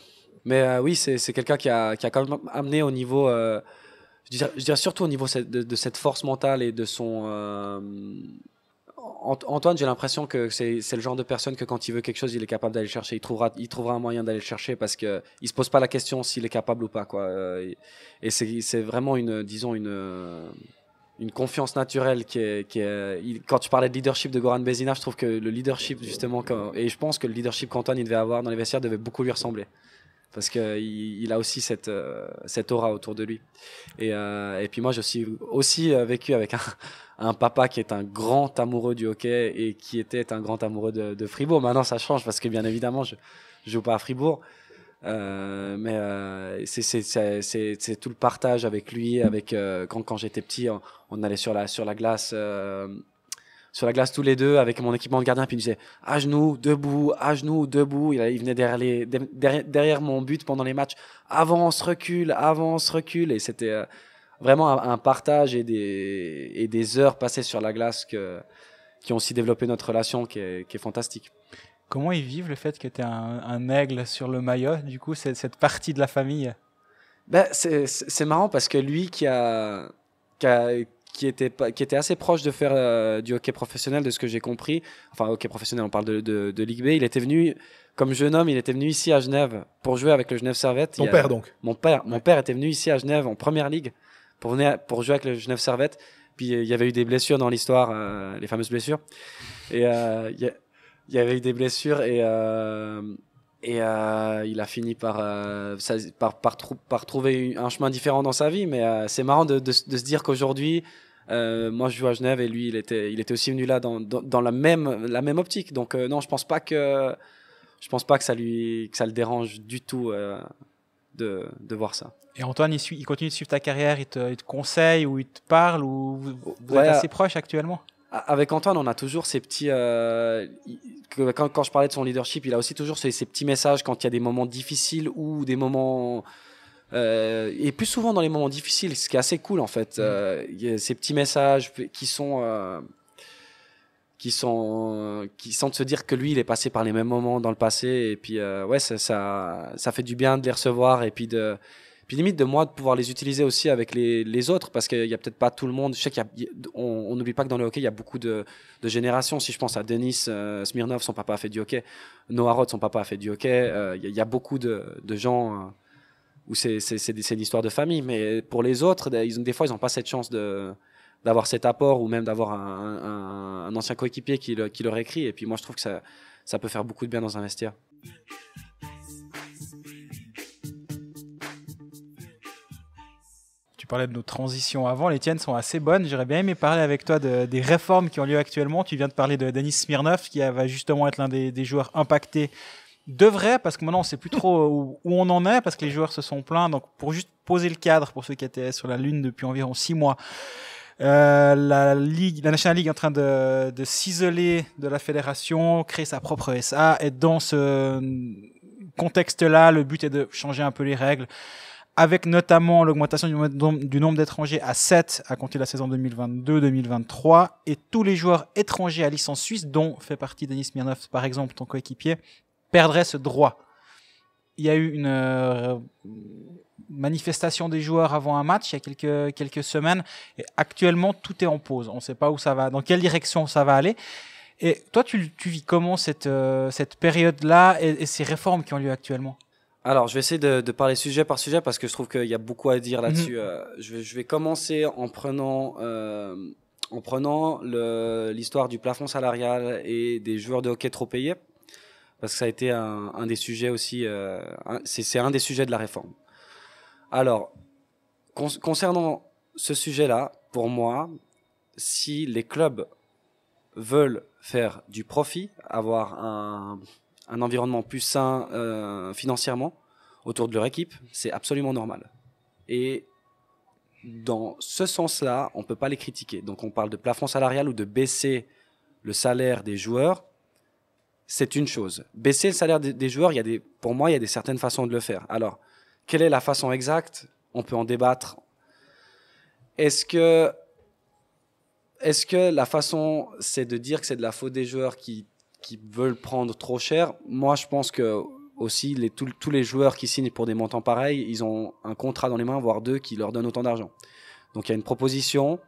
mais oui, c'est quelqu'un qui a, quand même amené au niveau. je, dirais, surtout au niveau de, de, cette force mentale et de son Antoine, j'ai l'impression que c'est, le genre de personne que quand il veut quelque chose, il est capable d'aller chercher. Il trouvera, il trouvera un moyen d'aller chercher parce qu'il il se pose pas la question s'il est capable ou pas, quoi. Euh, et c'est, vraiment une, disons une, une confiance naturelle qui est, quand tu parlais de leadership de Goran Bezina, je trouve que le leadership justement, et je pense que le leadership qu'Antoine devait avoir dans les vestiaires devait beaucoup lui ressembler parce que il, a aussi euh, cette aura autour de lui. Et, euh, et puis moi, j'ai suis aussi vécu avec un, un papa qui est un grand amoureux du hockey et qui était un grand amoureux de, Fribourg. Maintenant, ça change parce que bien évidemment, je, ne joue pas à Fribourg. Euh, mais euh, c'est tout le partage avec lui, avec euh, quand, j'étais petit, on, allait sur la, sur la glace. sur la glace tous les deux avec mon équipement de gardien puis il disait à genoux debout à genoux debout il, venait derrière, mon but pendant les matchs avance recule avance recule et c'était vraiment un, partage et des, des, heures passées sur la glace qui ont aussi développé notre relation qui est, fantastique. Comment ils vivent le fait qu'il était un, aigle sur le maillot, du coup, cette partie de la famille ben, C'est marrant parce que lui qui, a, qui, était, qui était assez proche de faire euh, du hockey professionnel, de ce que j'ai compris, enfin hockey professionnel, on parle de, de, Ligue B, il était venu, comme jeune homme, il était venu ici à Genève pour jouer avec le Genève Servette. Mon père donc Mon père, mon père était venu ici à Genève en première ligue pour, jouer avec le Genève Servette. Puis euh, il y avait eu des blessures dans l'histoire, euh, les fameuses blessures. Et euh, il y, avait eu des blessures et, et il a fini par, par, par, trouver un chemin différent dans sa vie. Mais c'est marrant de, se dire qu'aujourd'hui, moi je joue à Genève et lui il était, il était aussi venu là dans, dans, dans la, même, la même optique. Donc non, je pense pas que je pense pas que ça lui que ça le dérange du tout de, voir ça. Et Antoine, il, il, continue de suivre ta carrière, il te, conseille ou il te parle ou vous, êtes assez proche actuellement avec Antoine, on a toujours ces petits. Euh, quand, quand, je parlais de son leadership, il a aussi toujours ces, petits messages quand il y a des moments difficiles ou des moments. Euh, et plus souvent dans les moments difficiles, ce qui est assez cool en fait. Mm. Euh, il y a ces petits messages qui sont qui sont qui sentent se dire que lui il est passé par les mêmes moments dans le passé et puis euh, ouais ça, ça, ça fait du bien de les recevoir et puis de puis limite de moi de pouvoir les utiliser aussi avec les, les autres parce qu'il y a peut-être pas tout le monde je sais qu'il on n'oublie pas que dans le hockey il y a beaucoup de, de générations si je pense à Denis euh, Smirnov son papa a fait du hockey Noah Roth son papa a fait du hockey euh, il, y a, beaucoup de, de gens où c'est c'est une histoire de famille mais pour les autres ils ont, des fois ils n'ont pas cette chance de d'avoir cet apport ou même d'avoir un, ancien coéquipier qui, leur écrit. Et puis moi, je trouve que ça, ça peut faire beaucoup de bien dans un vestiaire. Tu parlais de nos transitions avant, les tiennes sont assez bonnes. J'aurais bien aimé parler avec toi des réformes qui ont lieu actuellement. Tu viens de parler de Denis Smirnov, qui va justement être l'un des, joueurs impactés de vrai, parce que maintenant on sait plus trop où, où, on en est, parce que les joueurs se sont plaints. Donc pour juste poser le cadre pour ceux qui étaient sur la Lune depuis environ six mois, euh, la, Ligue, la National League est en train de, de s'isoler de la fédération, créer sa propre SA. Et dans ce contexte-là, le but est de changer un peu les règles, avec notamment l'augmentation du, nombre d'étrangers à 7 à compter de la saison 2022-2023. Et tous les joueurs étrangers à licence suisse, dont fait partie Denis Mirnov, par exemple, ton coéquipier, perdraient ce droit. Il y a eu une... Euh, manifestation des joueurs avant un match il y a quelques, quelques semaines. Et actuellement, tout est en pause. On ne sait pas où ça va, dans quelle direction ça va aller. Et toi, tu, vis comment cette, euh, cette période-là et, ces réformes qui ont lieu actuellement alors, je vais essayer de, parler sujet par sujet parce que je trouve qu'il y a beaucoup à dire mhm. là-dessus. Euh, je, vais commencer en prenant, euh, en prenant l'histoire du plafond salarial et des joueurs de hockey trop payés parce que ça a été un des sujets aussi. c'est un des sujets de la réforme. Alors, concernant ce sujet-là, pour moi, si les clubs veulent faire du profit, avoir un, environnement plus sain euh, financièrement autour de leur équipe, c'est absolument normal. Et dans ce sens-là, on ne peut pas les critiquer. Donc on parle de plafond salarial ou de baisser le salaire des joueurs, c'est une chose. Baisser le salaire des, joueurs, y pour moi, il y a des certaines façons de le faire. Alors, quelle est la façon exacte On peut en débattre. Est-ce que, est que la façon, c'est de dire que c'est de la faute des joueurs qui, qui veulent prendre trop cher Moi, je pense que aussi, les, tous les joueurs qui signent pour des montants pareils, ils ont un contrat dans les mains, voire deux, qui leur donnent autant d'argent. Donc il y a une proposition.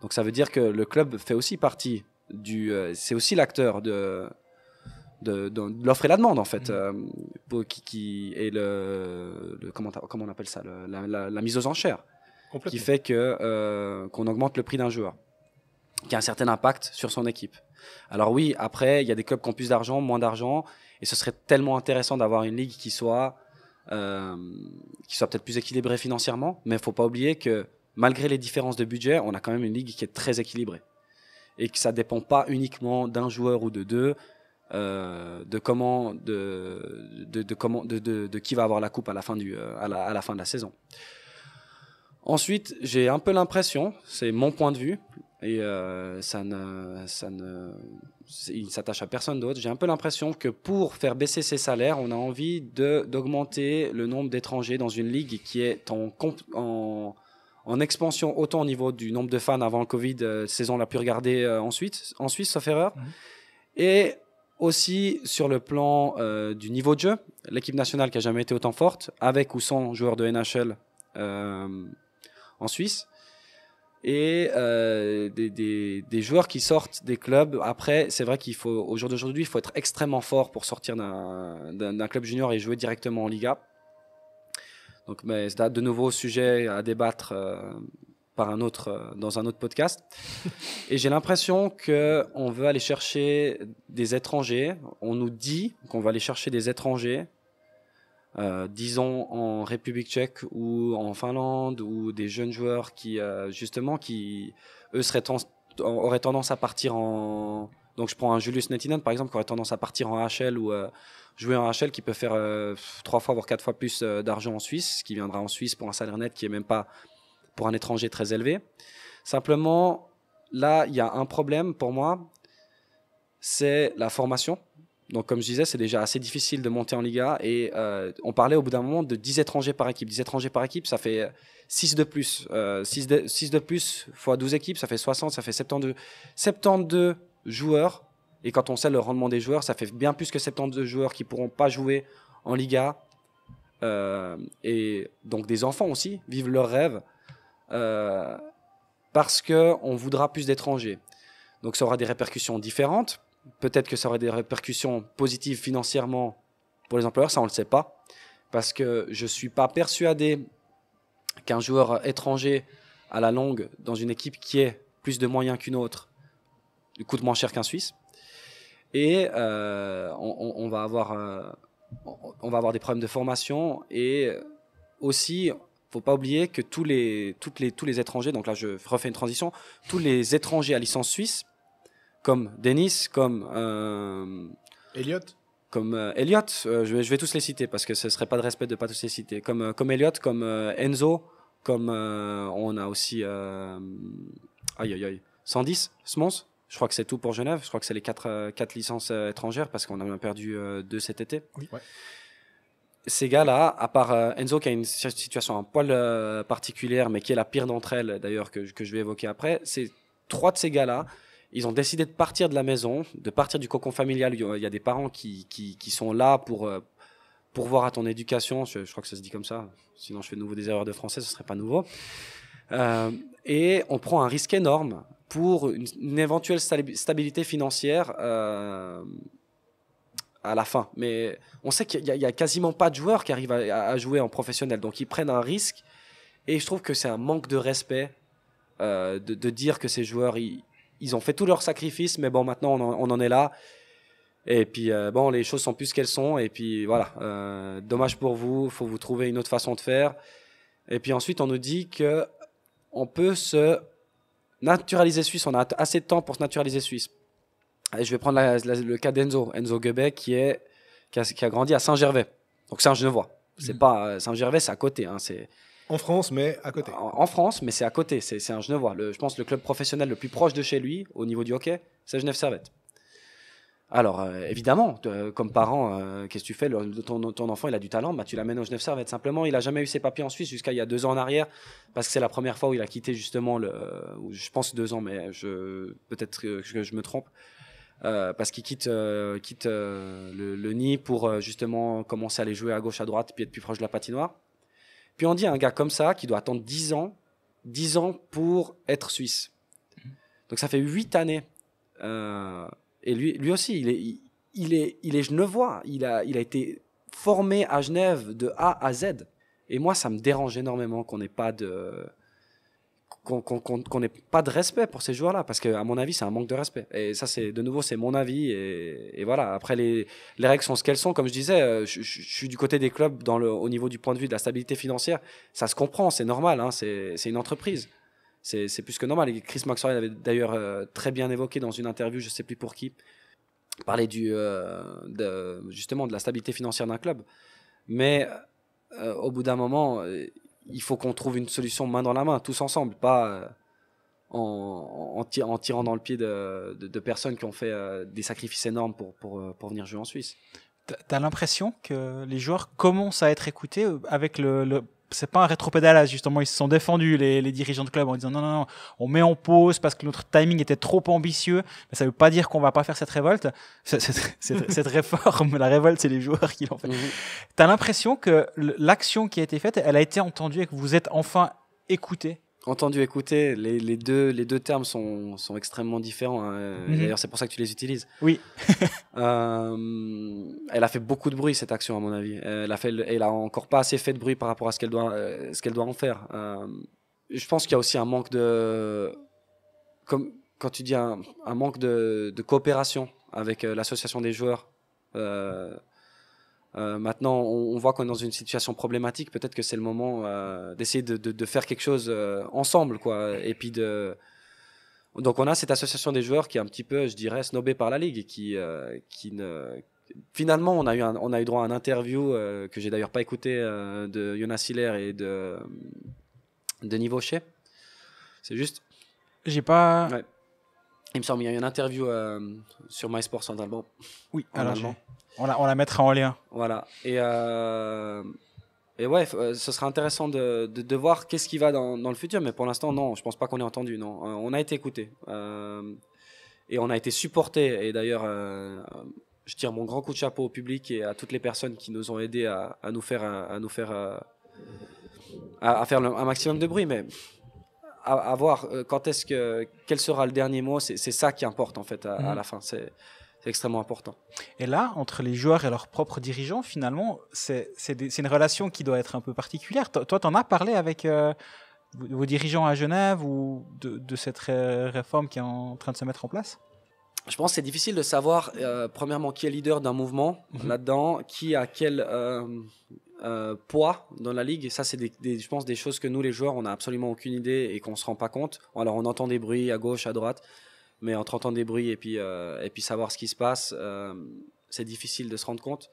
Donc ça veut dire que le club fait aussi partie du. Euh, c'est aussi l'acteur de, de, l'offre et la demande en fait mm. euh, qui, est le, comment, comment, on appelle ça la, mise aux enchères qui fait que euh, qu'on augmente le prix d'un joueur qui a un certain impact sur son équipe alors oui après il y a des clubs qui ont plus d'argent moins d'argent et ce serait tellement intéressant d'avoir une ligue qui soit euh, qui soit peut-être plus équilibrée financièrement mais il faut pas oublier que malgré les différences de budget on a quand même une ligue qui est très équilibrée et que ça dépend pas uniquement d'un joueur ou de deux euh, de comment, de, de, comment, de, de, qui va avoir la coupe à la fin du, euh, à la, à la fin de la saison. Ensuite, j'ai un peu l'impression, c'est mon point de vue, et euh, ça ne, ça ne, il s'attache à personne d'autre. J'ai un peu l'impression que pour faire baisser ses salaires, on a envie d'augmenter le nombre d'étrangers dans une ligue qui est en, en, expansion autant au niveau du nombre de fans avant le Covid, saison la plus regardée ensuite en, Suisse, sauf erreur, mmh. et aussi, sur le plan euh, du niveau de jeu, l'équipe nationale qui n'a jamais été autant forte, avec ou sans joueurs de NHL euh, en Suisse, et euh, des, joueurs qui sortent des clubs. Après, c'est vrai qu'il faut, au jour d'aujourd'hui, il faut être extrêmement fort pour sortir d'un club junior et jouer directement en Liga. Donc, c'est de nouveau sujet à débattre par un autre, euh, dans un autre podcast. Et j'ai l'impression qu'on veut aller chercher des étrangers. On nous dit qu'on va aller chercher des étrangers, euh, disons en République tchèque ou en Finlande, ou des jeunes joueurs qui, euh, justement, qui, eux, seraient auraient tendance à partir en... Donc je prends un Julius Nettinen, par exemple, qui aurait tendance à partir en HL ou jouer en HL, qui peut faire trois fois, voire quatre fois plus d'argent en Suisse, qui viendra en Suisse pour un salaire net qui est même pas pour un étranger très élevé. Simplement, là, il y a un problème pour moi, c'est la formation. Donc, comme je disais, c'est déjà assez difficile de monter en Liga. Et euh, on parlait au bout d'un moment de 10 étrangers par équipe. 10 étrangers par équipe, ça fait 6 de plus. 6, euh, de, 6, de, plus fois 12 équipes, ça fait 60, ça fait 72, 72 joueurs. Et quand on sait le rendement des joueurs, ça fait bien plus que 72 joueurs qui pourront pas jouer en Liga. Euh, et donc des enfants aussi vivent leur rêve. Euh, parce qu'on voudra plus d'étrangers. Donc ça aura des répercussions différentes. Peut-être que ça aura des répercussions positives financièrement pour les employeurs, ça on ne le sait pas. Parce que je ne suis pas persuadé qu'un joueur étranger à la longue dans une équipe qui ait plus de moyens qu'une autre coûte moins cher qu'un Suisse. Et euh, on, va avoir, euh, on va avoir des problèmes de formation et aussi faut pas oublier que tous les, toutes les, tous les étrangers, donc là je refais une transition, tous les étrangers à licence suisse, comme Denis, comme euh, Elliot, comme euh, Elliot, euh, je, vais, je, vais, tous les citer parce que ce serait pas de respect de pas tous les citer, comme euh, comme Elliot, comme Enzo, comme on a aussi aïe aïe aïe 110 Smons. Je crois que c'est tout pour Genève. Je crois que c'est les quatre, quatre licences étrangères parce qu'on en a perdu deux cet été. Oui ces gars-là, à part euh, Enzo qui a une situation un poil euh, particulière, mais qui est la pire d'entre elles, d'ailleurs, que, que, je vais évoquer après, c'est trois de ces gars-là. Ils ont décidé de partir de la maison, de partir du cocon familial. Il y a des parents qui, qui, sont là pour, euh, pour voir à ton éducation. Je, crois que ça se dit comme ça. Sinon, je fais de nouveau des erreurs de français, ce serait pas nouveau. et on prend un risque énorme pour une, éventuelle stabilité financière. Euh, à la fin. Mais on sait qu'il n'y a, quasiment pas de joueurs qui arrivent à, jouer en professionnel. Donc ils prennent un risque. Et je trouve que c'est un manque de respect euh, de, dire que ces joueurs, ils, ont fait tous leurs sacrifices, mais bon, maintenant on en, est là. Et puis, euh, bon, les choses sont plus qu'elles sont. Et puis, voilà, euh, dommage pour vous, faut vous trouver une autre façon de faire. Et puis ensuite, on nous dit que on peut se naturaliser suisse, on a assez de temps pour se naturaliser suisse je vais prendre le cas d'Enzo, Enzo Gebet, qui, est, qui, a, grandi à Saint-Gervais. Donc c'est un Genevois. C'est pas euh, Saint-Gervais, c'est à côté. Hein, c'est en France, mais à côté. En, France, mais c'est à côté. C'est un Genevois. je pense le club professionnel le plus proche de chez lui, au niveau du hockey, c'est Genève Servette. Alors euh, évidemment, euh, comme parent, qu'est-ce que tu fais ton, ton, enfant, il a du talent, bah, tu l'amènes au Genève Servette. Simplement, il a jamais eu ses papiers en Suisse jusqu'à il y a deux ans en arrière, parce que c'est la première fois où il a quitté justement le, je pense deux ans, mais je peut-être que je me trompe, euh, parce qu'il quitte euh, euh, le, nid pour justement commencer à aller jouer à gauche, à droite, puis être plus proche de la patinoire. Puis on dit un gars comme ça qui doit attendre 10 ans, 10 ans pour être suisse. Donc ça fait 8 années. et lui, aussi, il est, il, genevois. il a été formé à Genève de A à Z. Et moi, ça me dérange énormément qu'on n'ait pas de, qu'on n'ait pas de respect pour ces joueurs-là, parce qu'à mon avis, c'est un manque de respect. Et ça, c'est de nouveau, c'est mon avis. Et, voilà, après, les, les règles sont ce qu'elles sont. Comme je disais, euh, je, suis du côté des clubs dans le, au niveau du point de vue de la stabilité financière. Ça se comprend, c'est normal, hein, c'est une entreprise. C'est plus que normal. Et Chris Maxwell avait d'ailleurs euh, très bien évoqué dans une interview, je ne sais plus pour qui, parler du, euh, justement de la stabilité financière d'un club. Mais au bout d'un moment, il faut qu'on trouve une solution main dans la main, tous ensemble, pas euh, en, tirant dans le pied de, personnes qui ont fait euh, des sacrifices énormes pour, pour, euh, venir jouer en Suisse. T'as l'impression que les joueurs commencent à être écoutés avec le c'est pas un rétropédalage justement ils se sont défendus les, dirigeants de club en disant non non non on met en pause parce que notre timing était trop ambitieux mais ça veut pas dire qu'on va pas faire cette révolte cette, réforme la révolte c'est les joueurs qui l'ont fait Tu mhm. t'as l'impression que l'action qui a été faite elle a été entendue et que vous êtes enfin écouté entendu, écouté, les, deux, les deux termes sont, sont extrêmement différents. Hein. Mhm. D'ailleurs, c'est pour ça que tu les utilises. Oui. Euh, elle a fait beaucoup de bruit, cette action, à mon avis. Elle a, fait, elle a encore pas assez fait de bruit par rapport à ce qu'elle doit, euh, ce qu'elle doit en faire. Euh, je pense qu'il y a aussi un manque de. Comme quand tu dis un, manque de, de coopération avec l'association des joueurs. Euh, maintenant, on, voit qu'on est dans une situation problématique. Peut-être que c'est le moment euh, d'essayer de, faire quelque chose euh, ensemble, quoi. Et puis de. Donc, on a cette association des joueurs qui est un petit peu, je dirais, snobée par la ligue qui, qui ne. Finalement, on a eu, on a eu droit à un interview que j'ai d'ailleurs pas écouté de Jonas Hiller et de de C'est juste. J'ai pas. Il me semble, qu'il y a une interview euh, sur MySports en allemand. Oui, en On, la, mettra en lien. Voilà. Et, euh, et ouais, euh, ce sera intéressant de, voir qu'est-ce qui va dans, le futur. Mais pour l'instant, non, je pense pas qu'on ait entendu. Non, on a été écouté. et on a été supporté. Et d'ailleurs, je tire mon grand coup de chapeau au public et à toutes les personnes qui nous ont aidés à, nous faire. À, nous faire à, faire un maximum de bruit, mais à, voir euh, quand est-ce que quel sera le dernier mot. C'est ça qui importe en fait à, mhm. la fin. C'est extrêmement important. Et là, entre les joueurs et leurs propres dirigeants, finalement, c'est une relation qui doit être un peu particulière. toi, tu en as parlé avec euh, vos dirigeants à Genève ou de, cette réforme qui est en train de se mettre en place je pense que c'est difficile de savoir, euh, premièrement, qui est leader d'un mouvement mhm. là-dedans, qui a quel, euh, poids dans la ligue. Ça, c'est des, je pense des choses que nous, les joueurs, on n'a absolument aucune idée et qu'on ne se rend pas compte. Alors, on entend des bruits à gauche, à droite, mais entre entendre des bruits et puis, euh, et puis savoir ce qui se passe, euh, c'est difficile de se rendre compte.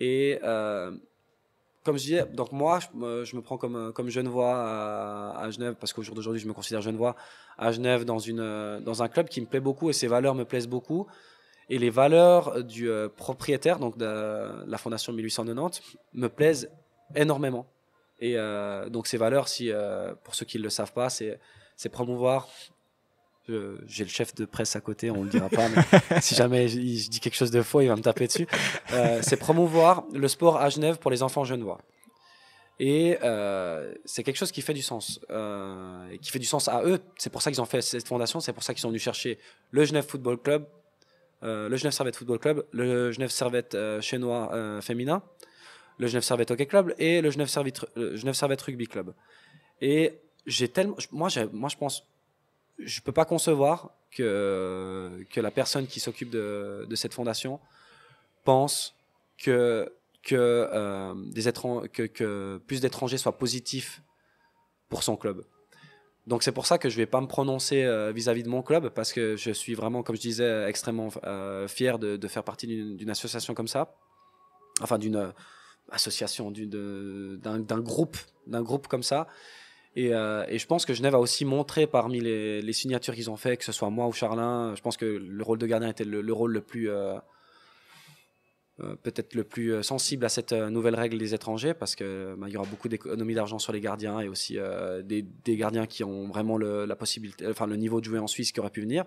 Et comme je disais, donc moi, je, me prends comme, comme Genevois à, à Genève, parce qu'au jour d'aujourd'hui, je me considère Genevois à Genève dans, une, dans un club qui me plaît beaucoup et ses valeurs me plaisent beaucoup. Et les valeurs euh, du euh, propriétaire, donc de euh, la Fondation 1890, me plaisent énormément. Et donc ces valeurs, si, pour ceux qui ne le savent pas, c'est, promouvoir... j'ai le chef de presse à côté, on ne le dira pas, mais si jamais je, dit dis quelque chose de faux, il va me taper dessus. c'est promouvoir le sport à Genève pour les enfants genevois. Et c'est quelque chose qui fait du sens, et qui fait du sens à eux. C'est pour ça qu'ils ont fait cette fondation, c'est pour ça qu'ils sont venus chercher le Genève Football Club euh, le Genève Servette Football Club, le Genève Servette euh, Chinois euh, Féminin, le Genève Servette Hockey Club et le Genève Servette, Rugby Club. Et j'ai tellement, moi, moi, je pense, je peux pas concevoir que que la personne qui s'occupe de, de, cette fondation pense que que des que, que plus d'étrangers soient positifs pour son club. Donc c'est pour ça que je ne vais pas me prononcer euh, vis-à-vis de mon club parce que je suis vraiment, comme je disais, extrêmement euh, fier de, faire partie d'une association comme ça, enfin d'une euh, association, d'un groupe, d'un groupe comme ça. Et, je pense que Genève a aussi montré parmi les, signatures qu'ils ont fait, que ce soit moi ou Charlin, je pense que le rôle de gardien était le, rôle le plus, euh, peut-être le plus euh, sensible à cette euh, nouvelle règle des étrangers parce que bah, il y aura beaucoup d'économies d'argent sur les gardiens et aussi des, gardiens qui ont vraiment le, la possibilité, enfin le niveau de jouer en Suisse qui aurait pu venir.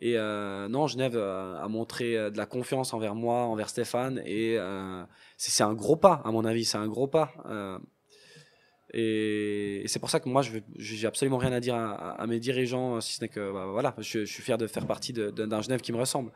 Et non, Genève a montré de la confiance envers moi, envers Stéphane et c'est un gros pas à mon avis, c'est un gros pas. et, c'est pour ça que moi, je n'ai absolument rien à dire à, mes dirigeants, si ce n'est que bah, voilà, je, suis fier de faire partie d'un Genève qui me ressemble.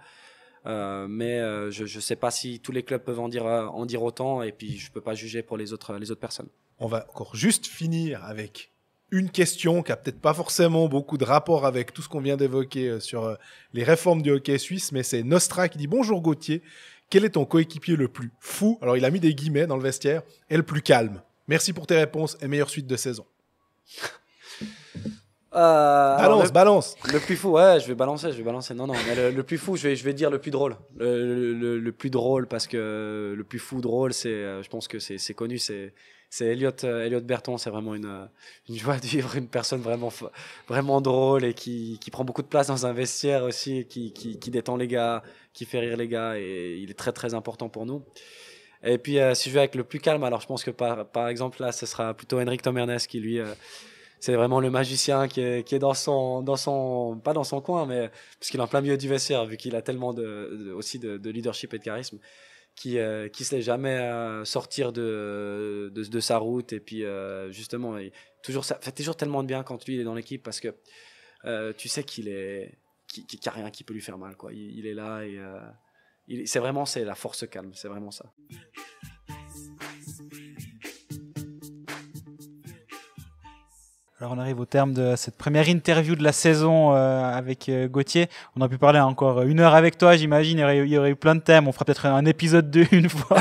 Euh, mais euh, je ne sais pas si tous les clubs peuvent en dire, euh, autant et puis je ne peux pas juger pour les autres, les autres personnes. On va encore juste finir avec une question qui a peut-être pas forcément beaucoup de rapport avec tout ce qu'on vient d'évoquer sur les réformes du hockey suisse, mais c'est Nostra qui dit bonjour Gauthier, quel est ton coéquipier le plus fou Alors il a mis des guillemets dans le vestiaire, et le plus calme. Merci pour tes réponses et meilleure suite de saison. Euh, balance, balance. Le plus fou, ouais, je vais balancer, je vais balancer. Non, non, le, plus fou, je vais, je vais dire le plus drôle. Le, plus drôle, parce que le plus fou drôle, c'est, euh, je pense que c'est connu, c'est c'est Elliot, euh, Elliot Berton, c'est vraiment une, joie de vivre, une personne vraiment, vraiment drôle et qui, prend beaucoup de place dans un vestiaire aussi, qui, détend les gars, qui fait rire les gars, et il est très très important pour nous. Et puis si je vais avec le plus calme, alors je pense que par, par exemple là, ce sera plutôt Henrik Tomernes qui lui c'est vraiment le magicien qui est, dans son, dans son, pas dans son coin, mais parce qu'il est en plein milieu du vestiaire, vu qu'il a tellement de, aussi de, leadership et de charisme, qui, ne euh, sait jamais euh, sortir de, de, sa route. Et puis, euh, justement, il, toujours, ça fait toujours tellement de bien quand lui il est dans l'équipe parce que tu sais qu'il est, n'y a rien qui peut lui faire mal, quoi. Il, est là et c'est vraiment, c'est la force calme, c'est vraiment ça. Alors on arrive au terme de cette première interview de la saison euh, avec euh, Gauthier. On a pu parler encore euh, une heure avec toi, j'imagine. Il, y aurait eu plein de thèmes. On fera peut-être un épisode 2 une fois.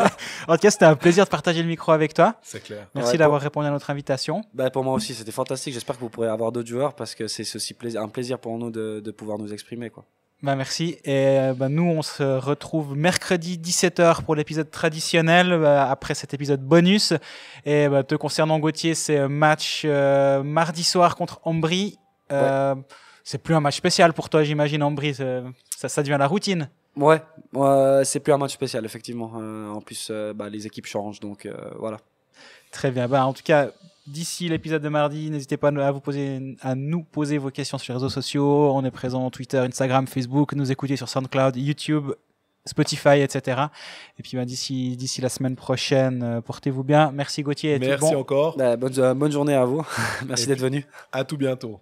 en tout cas, c'était un plaisir de partager le micro avec toi. C'est clair. Merci d'avoir répondu à notre invitation. Bah, pour moi aussi, c'était fantastique. J'espère que vous pourrez avoir d'autres joueurs parce que c'est aussi plaisir, un plaisir pour nous de, de pouvoir nous exprimer. quoi. Bah, merci. Et euh, bah, nous, on se retrouve mercredi 17h pour l'épisode traditionnel, euh, après cet épisode bonus. Et bah, te concernant, Gauthier, c'est euh, match mardi soir contre Ambry. C'est plus un match spécial pour toi, j'imagine, Ambry. Ça, ça devient la routine. Ouais, c'est plus un match spécial, effectivement. en plus, les équipes changent, donc voilà. Très bien. en tout cas, d'ici l'épisode de mardi. N'hésitez pas à vous poser, à nous poser vos questions sur les réseaux sociaux. On est présent sur Twitter, Instagram, Facebook. Nous écoutez sur SoundCloud, YouTube, Spotify, etc. Et puis bah, d'ici d'ici la semaine prochaine, euh, portez-vous bien. Merci Gauthier. Merci bon. encore. Bah, bonne, euh, bonne journée à vous. Merci d'être venu. À tout bientôt.